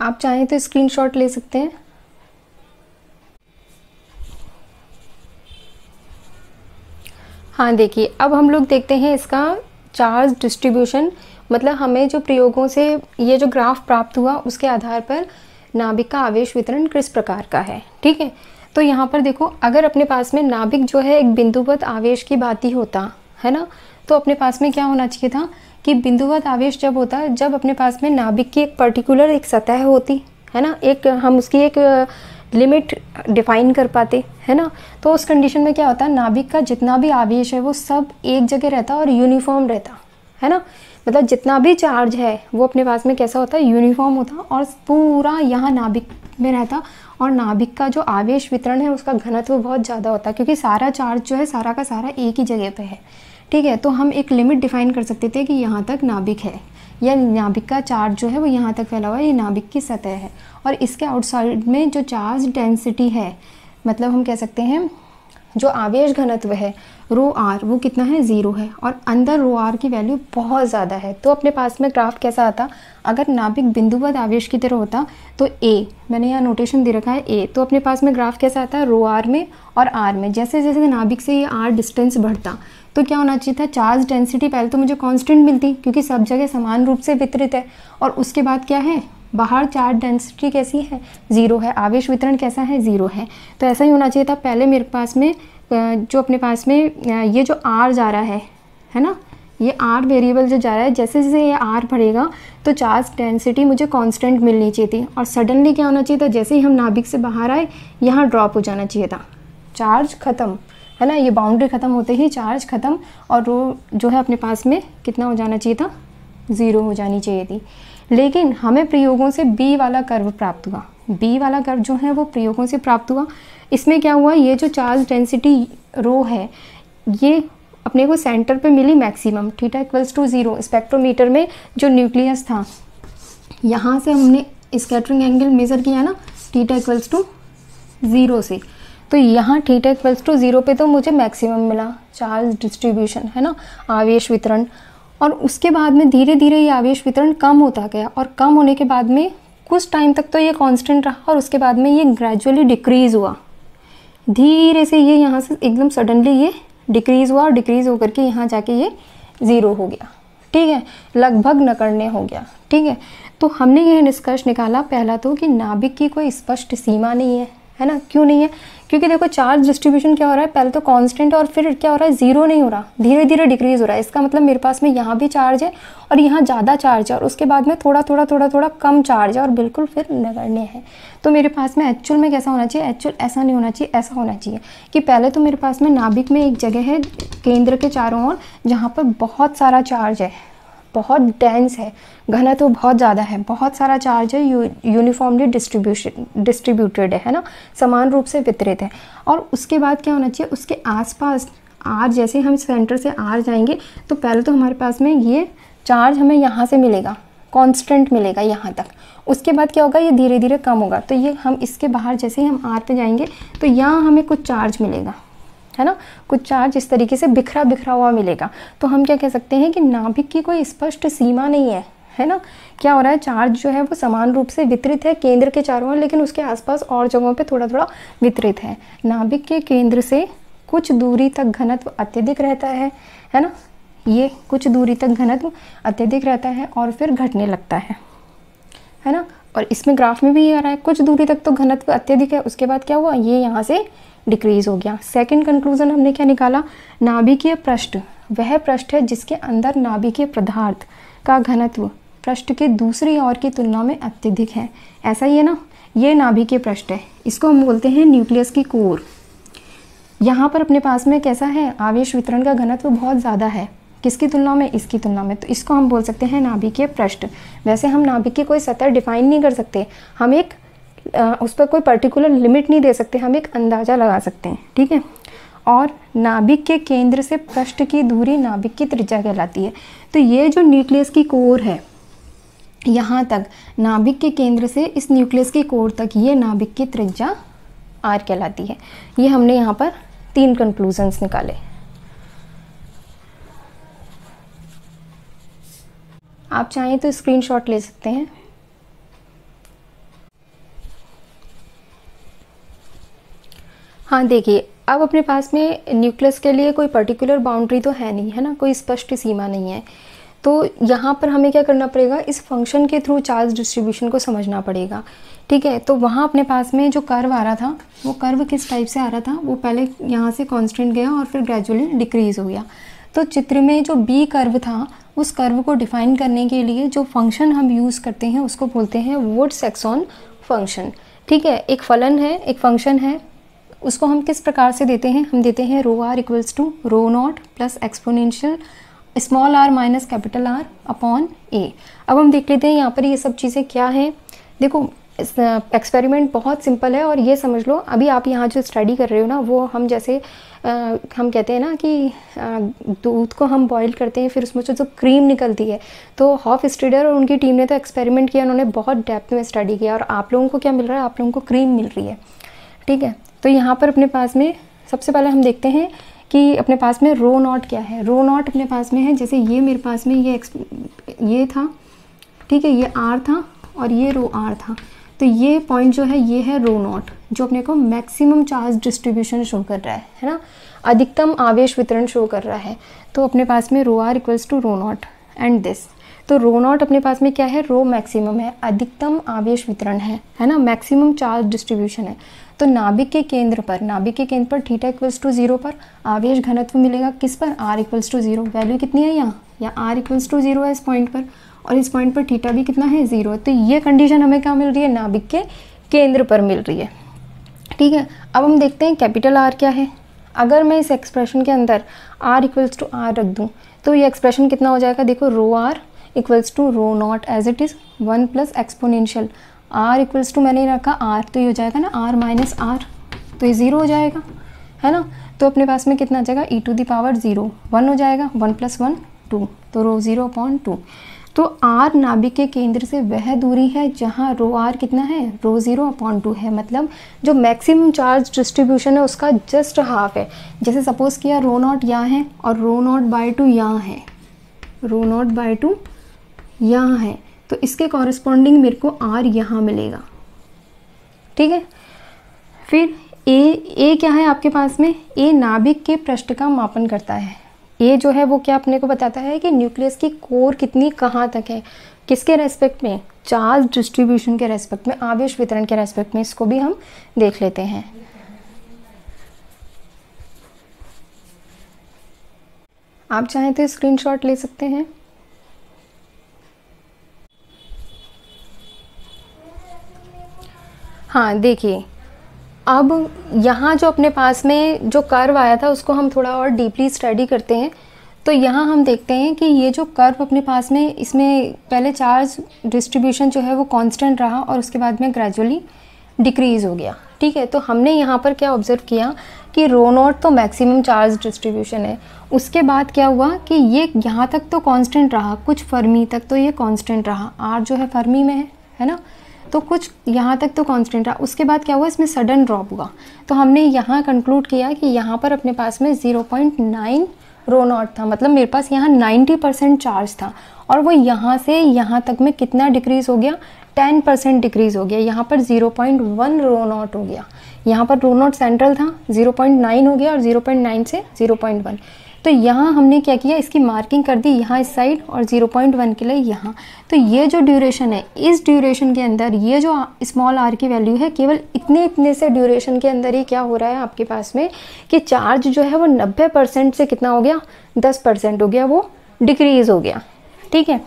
आप चाहें तो स्क्रीनशॉट ले सकते हैं हाँ देखिए अब हम लोग देखते हैं इसका चार्ज डिस्ट्रीब्यूशन मतलब हमें जो प्रयोगों से ये जो ग्राफ प्राप्त हुआ उसके आधार पर नाभिक का आवेश वितरण किस प्रकार का है ठीक है तो यहाँ पर देखो अगर अपने पास में नाभिक जो है एक बिंदुवत आवेश की भांति होता है ना तो अपने पास में क्या होना चाहिए था कि बिंदुवत आवेश जब होता है जब अपने पास में नाभिक की एक पर्टिकुलर एक सतह होती है ना एक हम उसकी एक लिमिट डिफाइन कर पाते है ना तो उस कंडीशन में क्या होता है नाभिक का जितना भी आवेश है वो सब एक जगह रहता और यूनिफॉर्म रहता है ना मतलब जितना भी चार्ज है वो अपने पास में कैसा होता है यूनिफॉर्म होता और पूरा यहाँ नाभिक में रहता और नाभिक का जो आवेश वितरण है उसका घनत्व बहुत ज़्यादा होता है क्योंकि सारा चार्ज जो है सारा का सारा एक ही जगह पे है ठीक है तो हम एक लिमिट डिफाइन कर सकते थे कि यहाँ तक नाभिक है या नाभिक का चार्ज जो है वो यहाँ तक फैला हुआ है ये नाभिक की सतह है और इसके आउटसाइड में जो चार्ज डेंसिटी है मतलब हम कह सकते हैं जो आवेश घनत्व है रो आर वो कितना है ज़ीरो है और अंदर रो आर की वैल्यू बहुत ज़्यादा है तो अपने पास में ग्राफ कैसा आता अगर नाभिक बिंदुवत आवेश की तरह होता तो ए मैंने यहाँ नोटेशन दे रखा है ए तो अपने पास में ग्राफ कैसा आता रो आर में और आर में जैसे जैसे नाभिक से ये आर डिस्टेंस बढ़ता तो क्या होना चाहिए था चार्ज डेंसिटी पहले तो मुझे कॉन्स्टेंट मिलती क्योंकि सब जगह समान रूप से वितरित है और उसके बाद क्या है बाहर चार्ज डेंसिटी कैसी है ज़ीरो है आवेश वितरण कैसा है ज़ीरो है तो ऐसा ही होना चाहिए था पहले मेरे पास में जो अपने पास में ये जो आर जा रहा है है ना ये आर वेरिएबल जो जा रहा है जैसे जैसे ये आर बढ़ेगा तो चार्ज डेंसिटी मुझे कांस्टेंट मिलनी चाहिए थी और सडनली क्या होना चाहिए था जैसे ही हम नाभिक से बाहर आए यहाँ ड्रॉप हो जाना चाहिए था चार्ज ख़त्म है ना ये बाउंड्री ख़त्म होते ही चार्ज ख़त्म और रो जो है अपने पास में कितना हो जाना चाहिए था ज़ीरो हो जानी चाहिए थी लेकिन हमें प्रयोगों से बी वाला कर्व प्राप्त हुआ बी वाला कर्व जो है वो प्रयोगों से प्राप्त हुआ इसमें क्या हुआ ये जो चार्ज डेंसिटी रो है ये अपने को सेंटर पे मिली maximum theta equals to zero spectrometer में जो न्यूक्लियस था यहाँ से हमने स्कैटरिंग एंगल मेज़र किया ना थीटा इक्वल्स टू ज़ीरो से तो यहाँ थीटा इक्वल्स टू ज़ीरो पे तो मुझे मैक्सिमम मिला चार्ज डिस्ट्रीब्यूशन है ना आवेश वितरण और उसके बाद में धीरे धीरे ये आवेश वितरण कम होता गया और कम होने के बाद में कुछ टाइम तक तो ये कांस्टेंट रहा और उसके बाद में ये ग्रेजुअली डिक्रीज़ हुआ धीरे से ये यहाँ से एकदम सडनली ये डिक्रीज़ हुआ और डिक्रीज़ होकर के यहाँ जाके ये ज़ीरो हो गया ठीक है लगभग नकड़ने हो गया ठीक है तो हमने यह निष्कर्ष निकाला पहला तो कि नाभिक की कोई स्पष्ट सीमा नहीं है है ना क्यों नहीं है क्योंकि देखो चार्ज डिस्ट्रीब्यूशन क्या हो रहा है पहले तो कांस्टेंट और फिर क्या हो रहा है जीरो नहीं हो रहा धीरे धीरे डिक्रीज हो रहा है इसका मतलब मेरे पास में यहाँ भी चार्ज है और यहाँ ज़्यादा चार्ज है और उसके बाद में थोड़ा थोड़ा थोड़ा थोड़ा कम चार्ज है और बिल्कुल फिर नगरने है तो मेरे पास में एक्चुअल में कैसा होना चाहिए एक्चुअल ऐसा नहीं होना चाहिए ऐसा होना चाहिए कि पहले तो मेरे पास में नाभिक में एक जगह है केंद्र के चारों ओर जहाँ पर बहुत सारा चार्ज है बहुत डेंस है घनत्व तो बहुत ज़्यादा है बहुत सारा चार्ज है यूनिफॉर्मली डिस्ट्रीब्यूशन डिस्ट्रीब्यूटेड है ना समान रूप से वितरित है और उसके बाद क्या होना चाहिए उसके आसपास आर जैसे हम सेंटर से आर जाएंगे तो पहले तो हमारे पास में ये चार्ज हमें यहाँ से मिलेगा कांस्टेंट मिलेगा यहाँ तक उसके बाद क्या होगा ये धीरे धीरे कम होगा तो ये हम इसके बाहर जैसे ही हम आर पे जाएंगे तो यहाँ हमें कुछ चार्ज मिलेगा है ना कुछ चार्ज इस तरीके से बिखरा बिखरा हुआ मिलेगा तो हम क्या कह सकते हैं कि नाभिक की कोई स्पष्ट सीमा नहीं है है ना क्या हो रहा है चार्ज जो है वो समान रूप से वितरित है केंद्र के चारों ओर लेकिन उसके आसपास और जगहों पे थोड़ा थोड़ा वितरित है नाभिक के केंद्र से कुछ दूरी तक घनत्व अत्यधिक रहता है है ना ये कुछ दूरी तक घनत्व अत्यधिक रहता है और फिर घटने लगता है है ना और इसमें ग्राफ में भी ये आ रहा है कुछ दूरी तक तो घनत्व अत्यधिक है उसके बाद क्या हुआ ये यहाँ से डिक्रीज हो गया सेकंड कंक्लूजन हमने क्या निकाला नाभिकीय पृष्ठ वह पृष्ठ है जिसके अंदर नाभिकीय पदार्थ का घनत्व पृष्ठ के दूसरी ओर की तुलना में अत्यधिक है ऐसा ही है ना ये नाभिकीय पृष्ठ है इसको हम बोलते हैं न्यूक्लियस की कोर यहाँ पर अपने पास में कैसा है आवेश वितरण का घनत्व बहुत ज़्यादा है किसकी तुलना में इसकी तुलना में तो इसको हम बोल सकते हैं नाभिकीय पृष्ठ वैसे हम नाभिकीय कोई सतह डिफाइन नहीं कर सकते हम एक आ, उस पर कोई पर्टिकुलर लिमिट नहीं दे सकते हम एक अंदाज़ा लगा सकते हैं ठीक है और नाभिक के केंद्र से पृष्ठ की दूरी नाभिक की त्रिज्या कहलाती है तो ये जो न्यूक्लियस की कोर है यहाँ तक नाभिक के केंद्र से इस न्यूक्लियस की कोर तक ये नाभिक की त्रिज्या आर कहलाती है ये हमने यहाँ पर तीन कंक्लूजन्स निकाले आप चाहें तो स्क्रीनशॉट ले सकते हैं हाँ देखिए अब अपने पास में न्यूक्लियस के लिए कोई पर्टिकुलर बाउंड्री तो है नहीं है ना कोई स्पष्ट सीमा नहीं है तो यहाँ पर हमें क्या करना पड़ेगा इस फंक्शन के थ्रू चार्ज डिस्ट्रीब्यूशन को समझना पड़ेगा ठीक है तो वहाँ अपने पास में जो कर्व आ रहा था वो कर्व किस टाइप से आ रहा था वो पहले यहाँ से कॉन्स्टेंट गया और फिर ग्रेजुअली डिक्रीज़ हो गया तो चित्र में जो बी कर्व था उस कर्व को डिफाइन करने के लिए जो फंक्शन हम यूज़ करते हैं उसको बोलते हैं वोट सेक्सॉन फंक्शन ठीक है एक फलन है एक फंक्शन है उसको हम किस प्रकार से देते हैं हम देते हैं rho R equals to rho naught plus exponential small R minus capital R upon A अब हम देख लेते हैं यहाँ पर ये सब चीज़ें क्या हैं देखो एक्सपेरिमेंट बहुत सिंपल है और ये समझ लो अभी आप यहाँ जो स्टडी कर रहे हो ना वो हम जैसे आ, हम कहते हैं ना कि दूध को हम बॉईल करते हैं फिर उसमें से जो क्रीम निकलती है तो हॉफ स्टडर और उनकी टीम ने तो एक्सपेरिमेंट किया उन्होंने बहुत डेप्थ में स्टडी किया और आप लोगों को क्या मिल रहा है आप लोगों को क्रीम मिल रही है ठीक है तो यहाँ पर अपने पास में सबसे पहले हम देखते हैं कि अपने पास में रो नॉट क्या है रो नॉट अपने पास में है जैसे ये मेरे पास में ये ये था ठीक है ये आर था और ये रो आर था तो ये पॉइंट जो है ये है रो नॉट जो अपने को मैक्सिमम चार्ज डिस्ट्रीब्यूशन शो कर रहा है है ना अधिकतम आवेश वितरण शो कर रहा है तो अपने पास में rho R equals to rho naught and this तो रो नॉट अपने पास में क्या है रो मैक्सिमम है अधिकतम आवेश वितरण है है ना मैक्सिमम चार्ज डिस्ट्रीब्यूशन है तो नाभिक के केंद्र पर नाभिक के केंद्र पर थीटा इक्वल्स टू जीरो पर आवेश घनत्व मिलेगा किस पर R equals to zero value कितनी है यहाँ या आर इक्वल्स टू जीरो है इस पॉइंट पर और इस पॉइंट पर थीटा भी कितना है ज़ीरो तो ये कंडीशन हमें क्या मिल रही है नाभिक के केंद्र पर मिल रही है ठीक है अब हम देखते हैं कैपिटल आर क्या है अगर मैं इस एक्सप्रेशन के अंदर आर इक्वल्स टू आर रख दूँ तो ये एक्सप्रेशन कितना हो जाएगा देखो rho R equals to rho naught as it is one plus exponential R equals to मैंने रखा आर तो ये हो जाएगा ना आर माइनस आर तो ये ज़ीरो हो जाएगा है ना तो अपने पास में कितना आ जाएगा E to the power zero one हो जाएगा वन प्लस वन टू तो रो ज़ीरो पॉइंट टू तो आर नाभिक के केंद्र से वह दूरी है जहाँ रो आर कितना है रो ज़ीरो अपॉन टू है मतलब जो मैक्सिमम चार्ज डिस्ट्रीब्यूशन है उसका जस्ट हाफ है जैसे सपोज़ किया रो नॉट यहाँ है और रो नॉट बाई टू यहाँ है रो नॉट बाई टू यहाँ है तो इसके कॉरस्पॉन्डिंग मेरे को आर यहाँ मिलेगा ठीक है फिर ए ए क्या है आपके पास में ए नाभिक के पृष्ठ का मापन करता है ये जो है वो क्या अपने को बताता है कि न्यूक्लियस की कोर कितनी कहाँ तक है किसके रेस्पेक्ट में चार्ज डिस्ट्रीब्यूशन के रेस्पेक्ट में आवेश वितरण के रेस्पेक्ट में इसको भी हम देख लेते हैं आप चाहें तो स्क्रीनशॉट ले सकते हैं हाँ देखिए अब यहाँ जो अपने पास में जो कर्व आया था उसको हम थोड़ा और डीपली स्टडी करते हैं तो यहाँ हम देखते हैं कि ये जो कर्व अपने पास में इसमें पहले चार्ज डिस्ट्रीब्यूशन जो है वो कांस्टेंट रहा और उसके बाद में ग्रेजुअली डिक्रीज़ हो गया ठीक है तो हमने यहाँ पर क्या ऑब्ज़र्व किया कि रो नोट तो मैक्सिमम चार्ज डिस्ट्रीब्यूशन है उसके बाद क्या हुआ कि ये यहाँ तक तो कांस्टेंट रहा कुछ फर्मी तक तो ये कांस्टेंट रहा आर जो है फर्मी में है है ना तो कुछ यहाँ तक तो कॉन्स्टेंट रहा उसके बाद क्या हुआ इसमें सडन ड्रॉप हुआ तो हमने यहाँ कंक्लूड किया कि यहाँ पर अपने पास में zero point nine rho naught था मतलब मेरे पास यहाँ नाइन्टी परसेंट चार्ज था और वो यहाँ से यहाँ तक में कितना डिक्रीज़ हो गया टेन परसेंट डिक्रीज़ हो गया यहाँ पर zero point one rho naught हो गया यहाँ पर रो नॉट सेंट्रल था जीरो पॉइंट नाइन हो गया और जीरो पॉइंट नाइन से ज़ीरो पॉइंट वन तो यहाँ हमने क्या किया इसकी मार्किंग कर दी यहाँ इस साइड और 0.1 के लिए यहाँ तो ये जो ड्यूरेशन है इस ड्यूरेशन के अंदर ये जो स्मॉल आर की वैल्यू है केवल इतने इतने से ड्यूरेशन के अंदर ही क्या हो रहा है आपके पास में कि चार्ज जो है वो नब्बे परसेंट से कितना हो गया दस परसेंट हो गया वो डिक्रीज़ हो गया ठीक है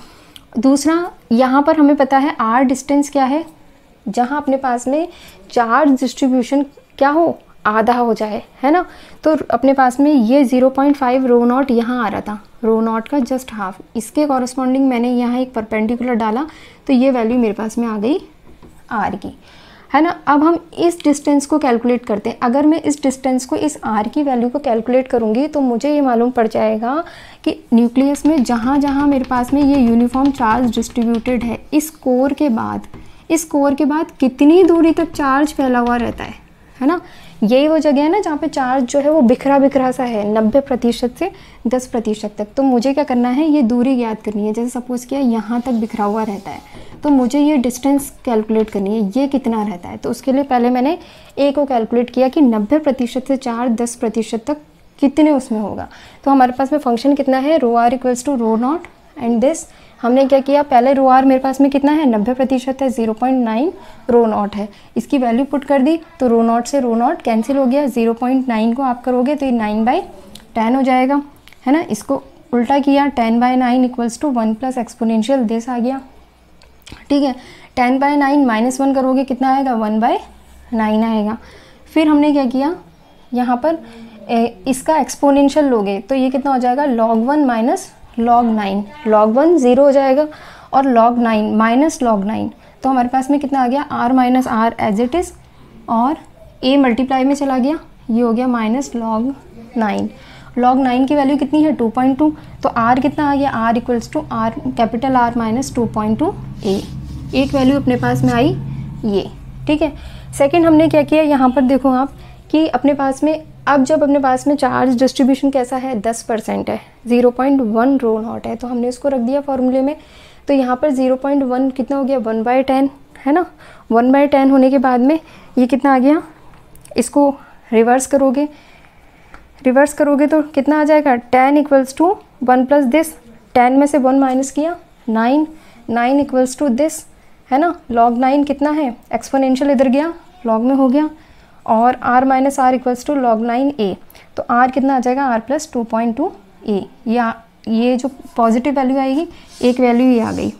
दूसरा यहाँ पर हमें पता है आर डिस्टेंस क्या है जहाँ अपने पास में चार्ज डिस्ट्रीब्यूशन क्या हो आधा हो जाए है ना तो अपने पास में ये 0.5 रो नॉट यहाँ आ रहा था रो नॉट का जस्ट हाफ इसके कॉरस्पॉन्डिंग मैंने यहाँ एक परपेंडिकुलर डाला तो ये वैल्यू मेरे पास में आ गई आर की है ना अब हम इस डिस्टेंस को कैलकुलेट करते हैं अगर मैं इस डिस्टेंस को इस आर की वैल्यू को कैलकुलेट करूँगी तो मुझे ये मालूम पड़ जाएगा कि न्यूक्लियस में जहाँ जहाँ मेरे पास में ये यूनिफॉर्म चार्ज डिस्ट्रीब्यूटेड है इस कोर के बाद इस कोर के बाद कितनी दूरी तक चार्ज फैला हुआ रहता है है ना यही वो जगह है ना जहाँ पे चार्ज जो है वो बिखरा बिखरा सा है नब्बे प्रतिशत से दस प्रतिशत तक तो मुझे क्या करना है ये दूरी याद करनी है जैसे सपोज़ किया यहाँ तक बिखरा हुआ रहता है तो मुझे ये डिस्टेंस कैलकुलेट करनी है ये कितना रहता है तो उसके लिए पहले मैंने ए को कैलकुलेट किया कि नब्बे प्रतिशत से चार दस प्रतिशत तक कितने उसमें होगा तो हमारे पास में फंक्शन कितना है rho R equals to rho naught and this हमने क्या किया पहले रो आर मेरे पास में कितना है नब्बे प्रतिशत है zero point nine rho naught है इसकी वैल्यू पुट कर दी तो रो नॉट से रो नॉट कैंसिल हो गया जीरो पॉइंट नाइन को आप करोगे तो ये नाइन बाई टेन हो जाएगा है ना इसको उल्टा किया ten by nine equals to one plus exponential this आ गया ठीक है ten by nine minus one करोगे कितना आएगा वन बाय नाइन आएगा फिर हमने क्या किया यहाँ पर ए, इसका एक्सपोनेंशियल लोगे तो ये कितना हो जाएगा log one minus log nine log one zero हो जाएगा और log nine minus log nine तो हमारे पास में कितना आ गया R minus R as it is और ए मल्टीप्लाई में चला गया ये हो गया minus log nine log nine की वैल्यू कितनी है टू पॉइंट टू तो आर कितना आ गया R equals to R capital R minus two point two ए एक वैल्यू अपने पास में आई ये ठीक है सेकेंड हमने क्या किया यहाँ पर देखो आप कि अपने पास में अब जब अपने पास में चार्ज डिस्ट्रीब्यूशन कैसा है दस परसेंट है zero point one rho naught है तो हमने इसको रख दिया फॉर्मूले में तो यहाँ पर ज़ीरो पॉइंट वन कितना हो गया वन बाय टेन है ना वन बाय टेन होने के बाद में ये कितना आ गया इसको रिवर्स करोगे रिवर्स करोगे तो कितना आ जाएगा ten equals to one plus this ten में से वन माइनस किया nine nine equals to this है ना लॉग नाइन कितना है एक्सपोनेंशियल इधर गया लॉग में हो गया और R minus R equals to log nine A तो आर कितना आ जाएगा R plus two point two A या ये जो पॉजिटिव वैल्यू आएगी एक वैल्यू ही आ गई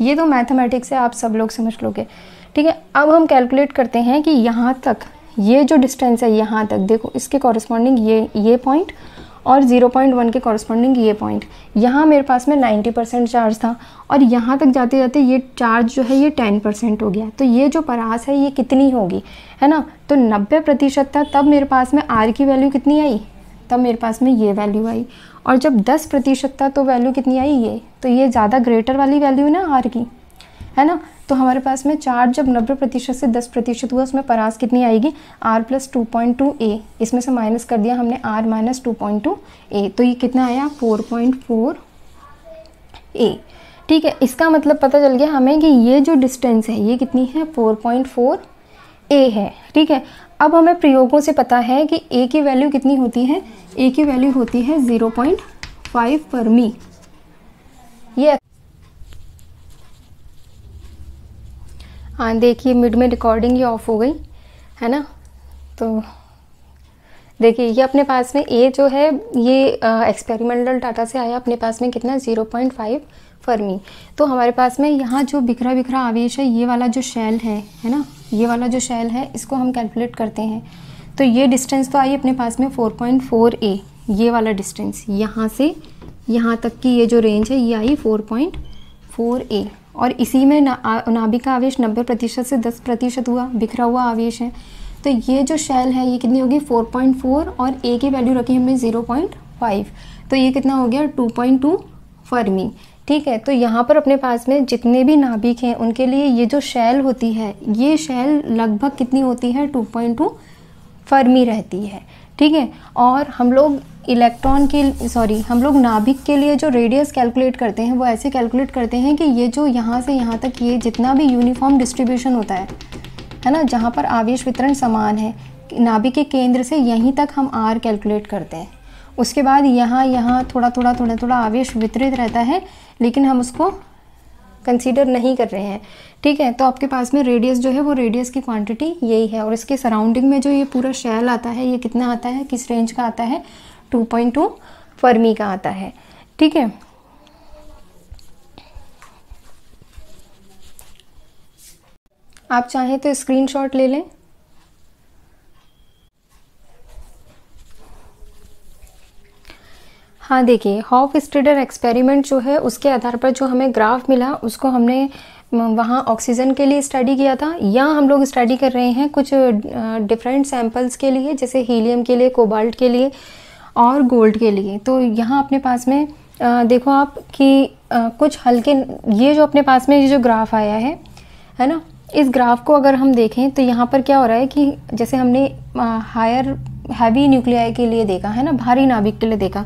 ये तो मैथमेटिक्स है आप सब लोग समझ लोगे ठीक है अब हम कैलकुलेट करते हैं कि यहाँ तक ये जो डिस्टेंस है यहाँ तक देखो इसके कॉरस्पॉन्डिंग ये ये पॉइंट और 0.1 के कॉरस्पॉन्डिंग ये पॉइंट यहाँ मेरे पास में 90 परसेंट चार्ज था और यहाँ तक जाते जाते ये चार्ज जो है ये 10 परसेंट हो गया तो ये जो परास है ये कितनी होगी है ना तो 90 प्रतिशत था तब मेरे पास में आर की वैल्यू कितनी आई तब मेरे पास में ये वैल्यू आई और जब दस प्रतिशत था तो वैल्यू कितनी आई ये तो ये ज़्यादा ग्रेटर वाली वैल्यू ना आर की है ना तो हमारे पास में चार्ज जब नब्बे प्रतिशत से दस प्रतिशत हुआ उसमें परास कितनी आएगी R plus two point two A इसमें से माइनस कर दिया हमने R minus two point two A तो ये कितना आया फोर पॉइंट फोर ए ठीक है इसका मतलब पता चल गया हमें कि ये जो डिस्टेंस है ये कितनी है फोर पॉइंट फोर ए है ठीक है अब हमें प्रयोगों से पता है कि ए की वैल्यू कितनी होती है ए की वैल्यू होती है ज़ीरो पॉइंट फाइव पर मी हाँ देखिए मिड में रिकॉर्डिंग ही ऑफ हो गई है ना तो देखिए ये अपने पास में ए जो है ये एक्सपेरिमेंटल डाटा से आया अपने पास में कितना ज़ीरो पॉइंट फाइव फर्मी तो हमारे पास में यहाँ जो बिखरा बिखरा आवेश है ये वाला जो शैल है है ना ये वाला जो शैल है इसको हम कैलकुलेट करते हैं तो ये डिस्टेंस तो आई अपने पास में फोर पॉइंट फोर ए ये वाला डिस्टेंस यहाँ से यहाँ तक की ये जो रेंज है ये आई फोर पॉइंट फोर ए और इसी में ना, नाभिक का आवेश नब्बे प्रतिशत से दस प्रतिशत हुआ बिखरा हुआ आवेश है तो ये जो शैल है ये कितनी होगी 4.4 और ए की वैल्यू रखी हमने 0.5 तो ये कितना हो गया 2.2 फर्मी ठीक है तो यहाँ पर अपने पास में जितने भी नाभिक हैं उनके लिए ये जो शैल होती है ये शैल लगभग कितनी होती है 2.2 फर्मी रहती है ठीक है और हम लोग इलेक्ट्रॉन के सॉरी हम लोग नाभिक के लिए जो रेडियस कैलकुलेट करते हैं वो ऐसे कैलकुलेट करते हैं कि ये जो यहाँ से यहाँ तक ये जितना भी यूनिफॉर्म डिस्ट्रीब्यूशन होता है है ना जहाँ पर आवेश वितरण समान है नाभिक के केंद्र से यहीं तक हम आर कैलकुलेट करते हैं उसके बाद यहाँ यहाँ थोड़ा थोड़ा थोड़ा थोड़ा आवेश वितरित रहता है लेकिन हम उसको कंसीडर नहीं कर रहे हैं ठीक है तो आपके पास में रेडियस जो है वो रेडियस की क्वांटिटी यही है और इसके सराउंडिंग में जो ये पूरा शैल आता है ये कितना आता है किस रेंज का आता है 2.2 फर्मी का आता है ठीक है आप चाहें तो स्क्रीनशॉट ले लें हाँ देखिए हॉफ स्टेडर एक्सपेरिमेंट जो है उसके आधार पर जो हमें ग्राफ मिला उसको हमने वहाँ ऑक्सीजन के लिए स्टडी किया था या हम लोग स्टडी कर रहे हैं कुछ डिफरेंट सैंपल्स के लिए जैसे हीलियम के लिए कोबाल्ट के लिए और गोल्ड के लिए तो यहाँ अपने पास में आ, देखो आप कि आ, कुछ हल्के ये जो अपने पास में ये जो ग्राफ आया है है ना इस ग्राफ को अगर हम देखें तो यहाँ पर क्या हो रहा है कि जैसे हमने हायर हैवी न्यूक्लियाई के लिए देखा है ना भारी नाभिक के लिए देखा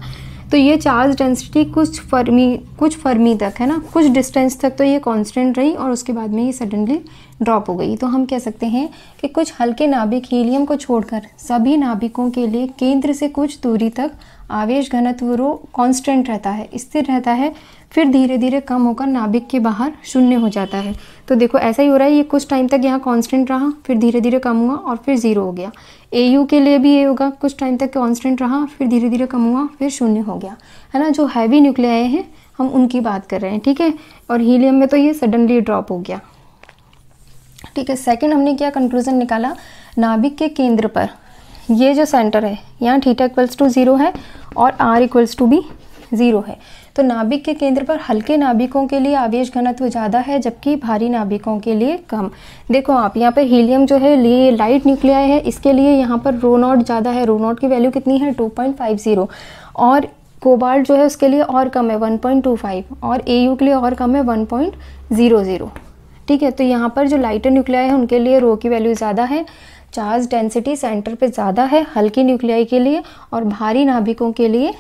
तो ये चार्ज डेंसिटी कुछ फर्मी कुछ फर्मी तक है ना कुछ डिस्टेंस तक तो ये कांस्टेंट रही और उसके बाद में ये सडनली ड्रॉप हो गई तो हम कह सकते हैं कि कुछ हल्के नाभिक हीलियम को छोड़कर सभी नाभिकों के लिए केंद्र से कुछ दूरी तक आवेश घनत्व रो कांस्टेंट रहता है स्थिर रहता है फिर धीरे धीरे कम होकर नाभिक के बाहर शून्य हो जाता है तो देखो ऐसा ही हो रहा है ये कुछ टाइम तक यहाँ कांस्टेंट रहा फिर धीरे धीरे कम हुआ और फिर ज़ीरो हो गया ए के लिए भी ये होगा कुछ टाइम तक कांस्टेंट रहा फिर धीरे धीरे कम हुआ फिर शून्य हो गया है ना जो हैवी न्यूक्लियाए हैं हम उनकी बात कर रहे हैं ठीक है और हीलियम में तो ये सडनली ड्रॉप हो गया ठीक है सेकेंड हमने क्या कंक्लूजन निकाला नाभिक के केंद्र पर ये जो सेंटर है यहाँ ठीटा इक्वल्स टू ज़ीरो है और आर इक्वल्स टू भी ज़ीरो है तो नाभिक के केंद्र पर हल्के नाभिकों के लिए आवेश घनत्व ज़्यादा है जबकि भारी नाभिकों के लिए कम देखो आप यहाँ पर हीलियम जो है लिए लाइट न्यूक्लिया है इसके लिए यहाँ पर रोनॉट ज़्यादा है रोनॉट की वैल्यू कितनी है 2.50 और कोबाल्ट जो है उसके लिए और कम है 1.25 और ए के लिए और कम है वन ठीक है तो यहाँ पर जो लाइटर न्यूक्लिया है उनके लिए रो की वैल्यू ज़्यादा है चार्ज डेंसिटी सेंटर पे ज़्यादा है हल्की न्यूक्लियाई के लिए और भारी नाभिकों के लिए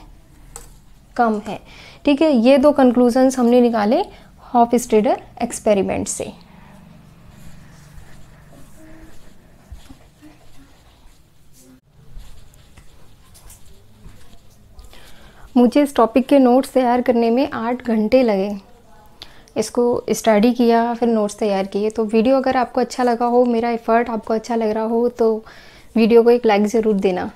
कम है ठीक है ये दो कंक्लूजन्स हमने निकाले हॉफ स्टेडर एक्सपेरिमेंट से मुझे इस टॉपिक के नोट्स तैयार करने में आठ घंटे लगे इसको स्टडी किया फिर नोट्स तैयार किए तो वीडियो अगर आपको अच्छा लगा हो मेरा एफ़र्ट आपको अच्छा लग रहा हो तो वीडियो को एक लाइक ज़रूर देना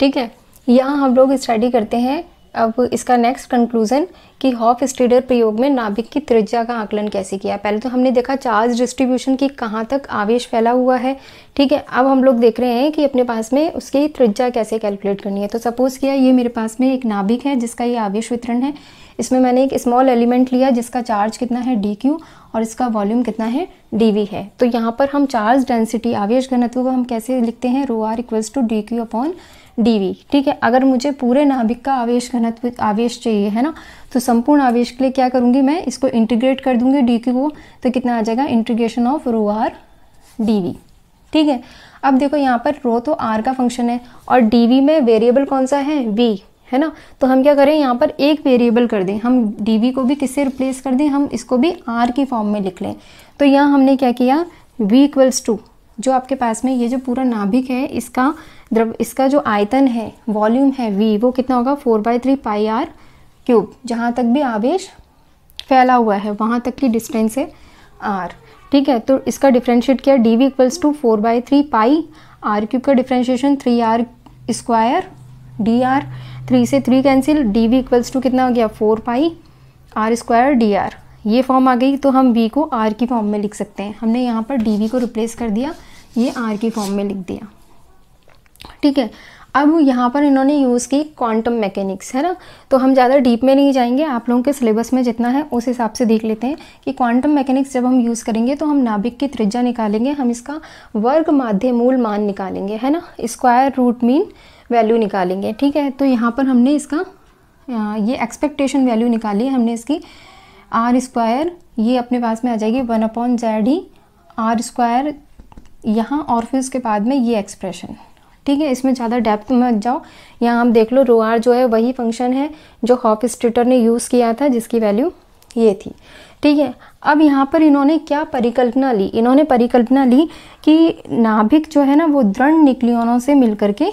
ठीक है यहाँ हम लोग स्टडी करते हैं अब इसका नेक्स्ट कंक्लूजन कि हॉफ स्टेडर प्रयोग में नाभिक की त्रिज्या का आकलन कैसे किया पहले तो हमने देखा चार्ज डिस्ट्रीब्यूशन की कहाँ तक आवेश फैला हुआ है ठीक है अब हम लोग देख रहे हैं कि अपने पास में उसकी त्रिज्या कैसे कैलकुलेट करनी है तो सपोज़ किया ये मेरे पास में एक नाभिक है जिसका ये आवेश वितरण है इसमें मैंने एक स्मॉल एलिमेंट लिया जिसका चार्ज कितना है डी क्यू और इसका वॉल्यूम कितना है डी वी है तो यहाँ पर हम चार्ज डेंसिटी आवेश घनत्व को हम कैसे लिखते हैं rho R equals to D Q upon dv ठीक है अगर मुझे पूरे नाभिक का आवेश घनत्व आवेश चाहिए है ना तो संपूर्ण आवेश के लिए क्या करूँगी मैं इसको इंटीग्रेट कर दूंगी डी को तो कितना आ जाएगा integration of rho R D ठीक है अब देखो यहाँ पर रो तो आर का फंक्शन है और डी में वेरिएबल कौन सा है वी है ना तो हम क्या करें यहाँ पर एक वेरिएबल कर दें हम डी को भी किससे रिप्लेस कर दें हम इसको भी आर की फॉर्म में लिख लें तो यहाँ हमने क्या किया वी इक्वल्स टू जो आपके पास में ये जो पूरा नाभिक है इसका द्रव इसका जो आयतन है वॉल्यूम है वी वो कितना होगा four by three pi R cube जहाँ तक भी आवेश फैला हुआ है वहाँ तक की डिस्टेंस है आर ठीक है तो इसका डिफ्रेंशिएट किया D V equals to four by three pi R cube का differentiation three R square D R three से three cancel D V equals to कितना हो गया four pi R square D R ये फॉर्म आ गई तो हम वी को आर की फॉर्म में लिख सकते हैं हमने यहाँ पर डी वी को रिप्लेस कर दिया ये आर की फॉर्म में लिख दिया ठीक है अब यहाँ पर इन्होंने यूज़ की क्वांटम मैकेनिक्स है ना तो हम ज़्यादा डीप में नहीं जाएंगे आप लोगों के सिलेबस में जितना है उस हिसाब से देख लेते हैं कि क्वांटम मैकेनिक्स जब हम यूज़ करेंगे तो हम नाभिक की त्रिज्या निकालेंगे हम इसका वर्ग माध्य मूल मान निकालेंगे है ना स्क्वायर रूट मीन वैल्यू निकालेंगे ठीक है तो यहाँ पर हमने इसका ये एक्सपेक्टेशन वैल्यू निकाली है हमने इसकी आर स्क्वायर ये अपने पास में आ जाएगी वन अपॉन जेड ही आर स्क्वायर यहाँ और फिर उसके बाद में ये एक्सप्रेशन ठीक है इसमें ज़्यादा डेप्थ मत जाओ यहाँ आप देख लो रो आर जो है वही फंक्शन है जो हॉप स्ट्रिटर ने यूज़ किया था जिसकी वैल्यू ये थी ठीक है अब यहाँ पर इन्होंने क्या परिकल्पना ली इन्होंने परिकल्पना ली कि नाभिक जो है ना वो दृढ़ निकलियोनों से मिल करके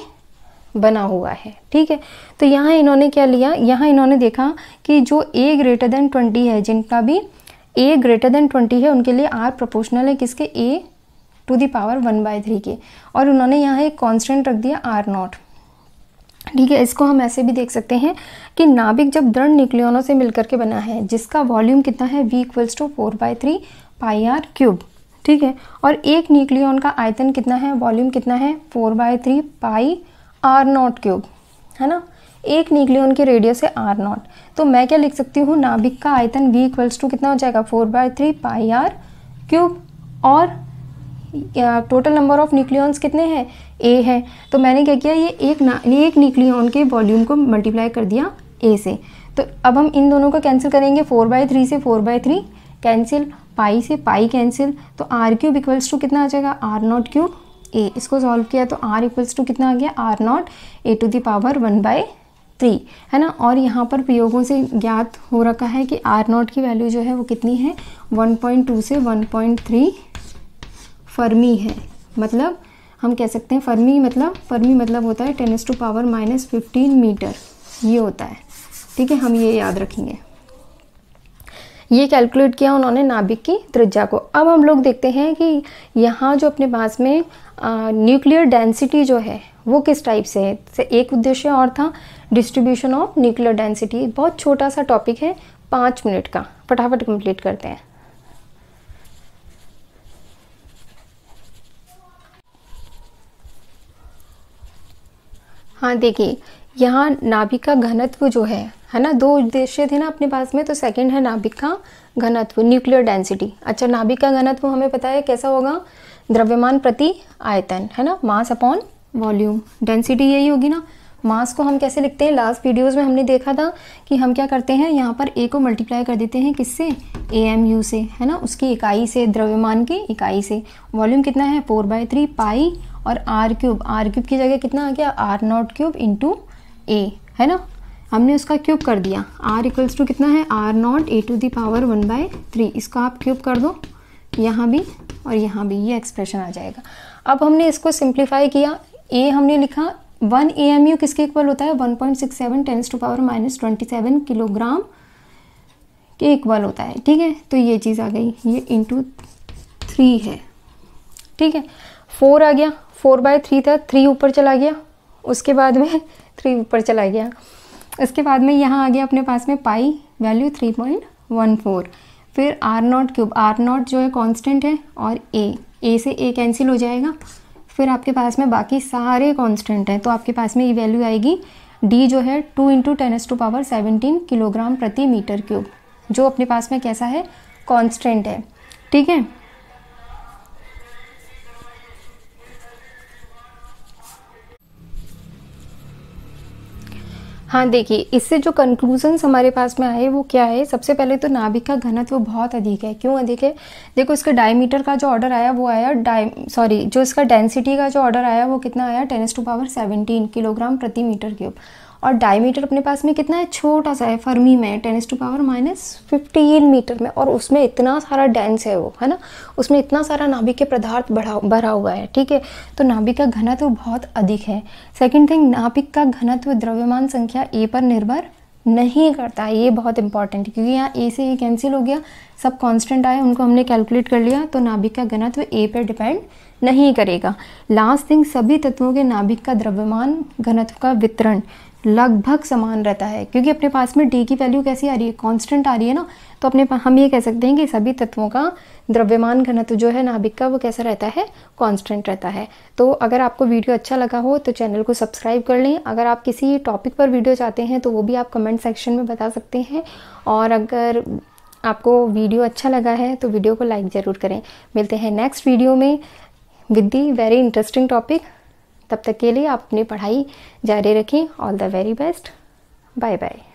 बना हुआ है ठीक है तो यहाँ इन्होंने क्या लिया यहाँ इन्होंने देखा कि जो ए ग्रेटर देन ट्वेंटी है जिनका भी ए ग्रेटर देन ट्वेंटी है उनके लिए आर प्रोपोर्शनल है किसके A to the power one by three के और उन्होंने यहाँ एक कांस्टेंट रख दिया आर नॉट ठीक है इसको हम ऐसे भी देख सकते हैं कि नाभिक जब दृढ़ न्यूक्लियनों से मिलकर के बना है जिसका वॉल्यूम कितना है V equals to four by three pi R cube ठीक है और एक न्यूक्लियन का आयतन कितना है वॉल्यूम कितना है four by three pi R naught cube है ना एक न्यूक्लियन के रेडियस है आर नॉट तो मैं क्या लिख सकती हूँ नाभिक का आयतन वी इक्वल्स टू कितना हो जाएगा four by three pi R cube और टोटल नंबर ऑफ न्यूक्लियॉन्स कितने हैं ए है तो मैंने क्या किया ये एक ना एक न्यूक्लियॉन के वॉल्यूम को मल्टीप्लाई कर दिया ए से तो अब हम इन दोनों को कैंसिल करेंगे फोर बाई थ्री से four by three cancel pi से पाई कैंसिल तो आर क्यूब इक्वल्स टू कितना आ जाएगा आर नॉट क्यूब ए इसको सॉल्व किया तो आर इक्वल्स टू कितना आ गया R naught A to the power one by three है ना और यहाँ पर प्रयोगों से ज्ञात हो रखा है कि आर नॉट की वैल्यू जो है वो कितनी है वन पॉइंट टू से वन पॉइंट थ्री फर्मी है मतलब हम कह सकते हैं फर्मी मतलब फर्मी मतलब होता है ten to power minus fifteen metre ये होता है ठीक है हम ये याद रखेंगे ये कैलकुलेट किया उन्होंने नाभिक की त्रिज्या को अब हम लोग देखते हैं कि यहाँ जो अपने पास में न्यूक्लियर डेंसिटी जो है वो किस टाइप से है से एक उद्देश्य और था डिस्ट्रीब्यूशन ऑफ न्यूक्लियर डेंसिटी बहुत छोटा सा टॉपिक है पाँच मिनट का फटाफट कंप्लीट करते हैं हाँ देखिए यहाँ नाभिक का घनत्व जो है है ना दो उद्देश्य थे ना अपने पास में तो सेकंड है नाभिक का घनत्व न्यूक्लियर डेंसिटी अच्छा नाभिक का घनत्व हमें पता है कैसा होगा द्रव्यमान प्रति आयतन है ना मास अपॉन वॉल्यूम डेंसिटी यही होगी ना मास को हम कैसे लिखते हैं लास्ट वीडियोज़ में हमने देखा था कि हम क्या करते हैं यहाँ पर ए को मल्टीप्लाई कर देते हैं किससे ए एम यू से है ना उसकी इकाई से द्रव्यमान की इकाई से वॉल्यूम कितना है फोर बाय थ्री पाई और आर क्यूब आर क्यूब की जगह कितना आ गया R naught cube into A है ना हमने उसका क्यूब कर दिया आर इक्वल्स टू कितना है R naught A to the power one by three इसका आप क्यूब कर दो यहाँ भी और यहाँ भी ये एक्सप्रेशन आ जाएगा अब हमने इसको सिंप्लीफाई किया ए हमने लिखा वन ए एम यू किसके इक्वल होता है one point six seven tens to power minus twenty seven kilogram के इक्वल होता है ठीक है तो ये चीज़ आ गई ये इंटू थ्री है ठीक है फोर आ गया फोर बाय थ्री था थ्री ऊपर चला गया उसके बाद में थ्री ऊपर चला गया उसके बाद में यहाँ आ गया अपने पास में pi value three point one four फिर R naught cube R naught जो है कांस्टेंट है और ए ए से ए कैंसिल हो जाएगा फिर आपके पास में बाकी सारे कांस्टेंट हैं तो आपके पास में ये वैल्यू आएगी डी जो है two into ten S to power seventeen kilogram प्रति मीटर क्यूब जो अपने पास में कैसा है कॉन्स्टेंट है ठीक है हाँ देखिए इससे जो कंक्लूजन्स हमारे पास में आए वो क्या है सबसे पहले तो नाभिक का घनत्व बहुत अधिक है क्यों अधिक है देखो इसका डायमीटर का जो ऑर्डर आया वो आया डाय सॉरी जो इसका डेंसिटी का जो ऑर्डर आया वो कितना आया tens to power seventeen kilogram प्रति मीटर क्यूब और डायमीटर अपने पास में कितना है छोटा सा है फर्मी में ten S to power minus fifteen metre में और उसमें इतना सारा डेंस है वो है ना उसमें इतना सारा नाभिक के पदार्थ बढ़ा भरा हुआ है ठीक है तो नाभिक का घनत्व बहुत अधिक है सेकेंड थिंग नाभिक का घनत्व द्रव्यमान संख्या ए पर निर्भर नहीं करता है ये बहुत इंपॉर्टेंट है क्योंकि यहाँ ए से ये कैंसिल हो गया सब कांस्टेंट आए उनको हमने कैलकुलेट कर लिया तो नाभिक का घनत्व ए पर डिपेंड नहीं करेगा लास्ट थिंग सभी तत्वों के नाभिक का द्रव्यमान घनत्व का वितरण लगभग समान रहता है क्योंकि अपने पास में डी की वैल्यू कैसी आ रही है कांस्टेंट आ रही है ना तो अपने हम ये कह सकते हैं कि सभी तत्वों का द्रव्यमान घनत्व जो है नाभिक का वो कैसा रहता है कांस्टेंट रहता है तो अगर आपको वीडियो अच्छा लगा हो तो चैनल को सब्सक्राइब कर लें अगर आप किसी टॉपिक पर वीडियो चाहते हैं तो वो भी आप कमेंट सेक्शन में बता सकते हैं और अगर आपको वीडियो अच्छा लगा है तो वीडियो को लाइक ज़रूर करें मिलते हैं नेक्स्ट वीडियो में with the very interesting topic तब तक के लिए आप अपनी पढ़ाई जारी रखें all the very best bye bye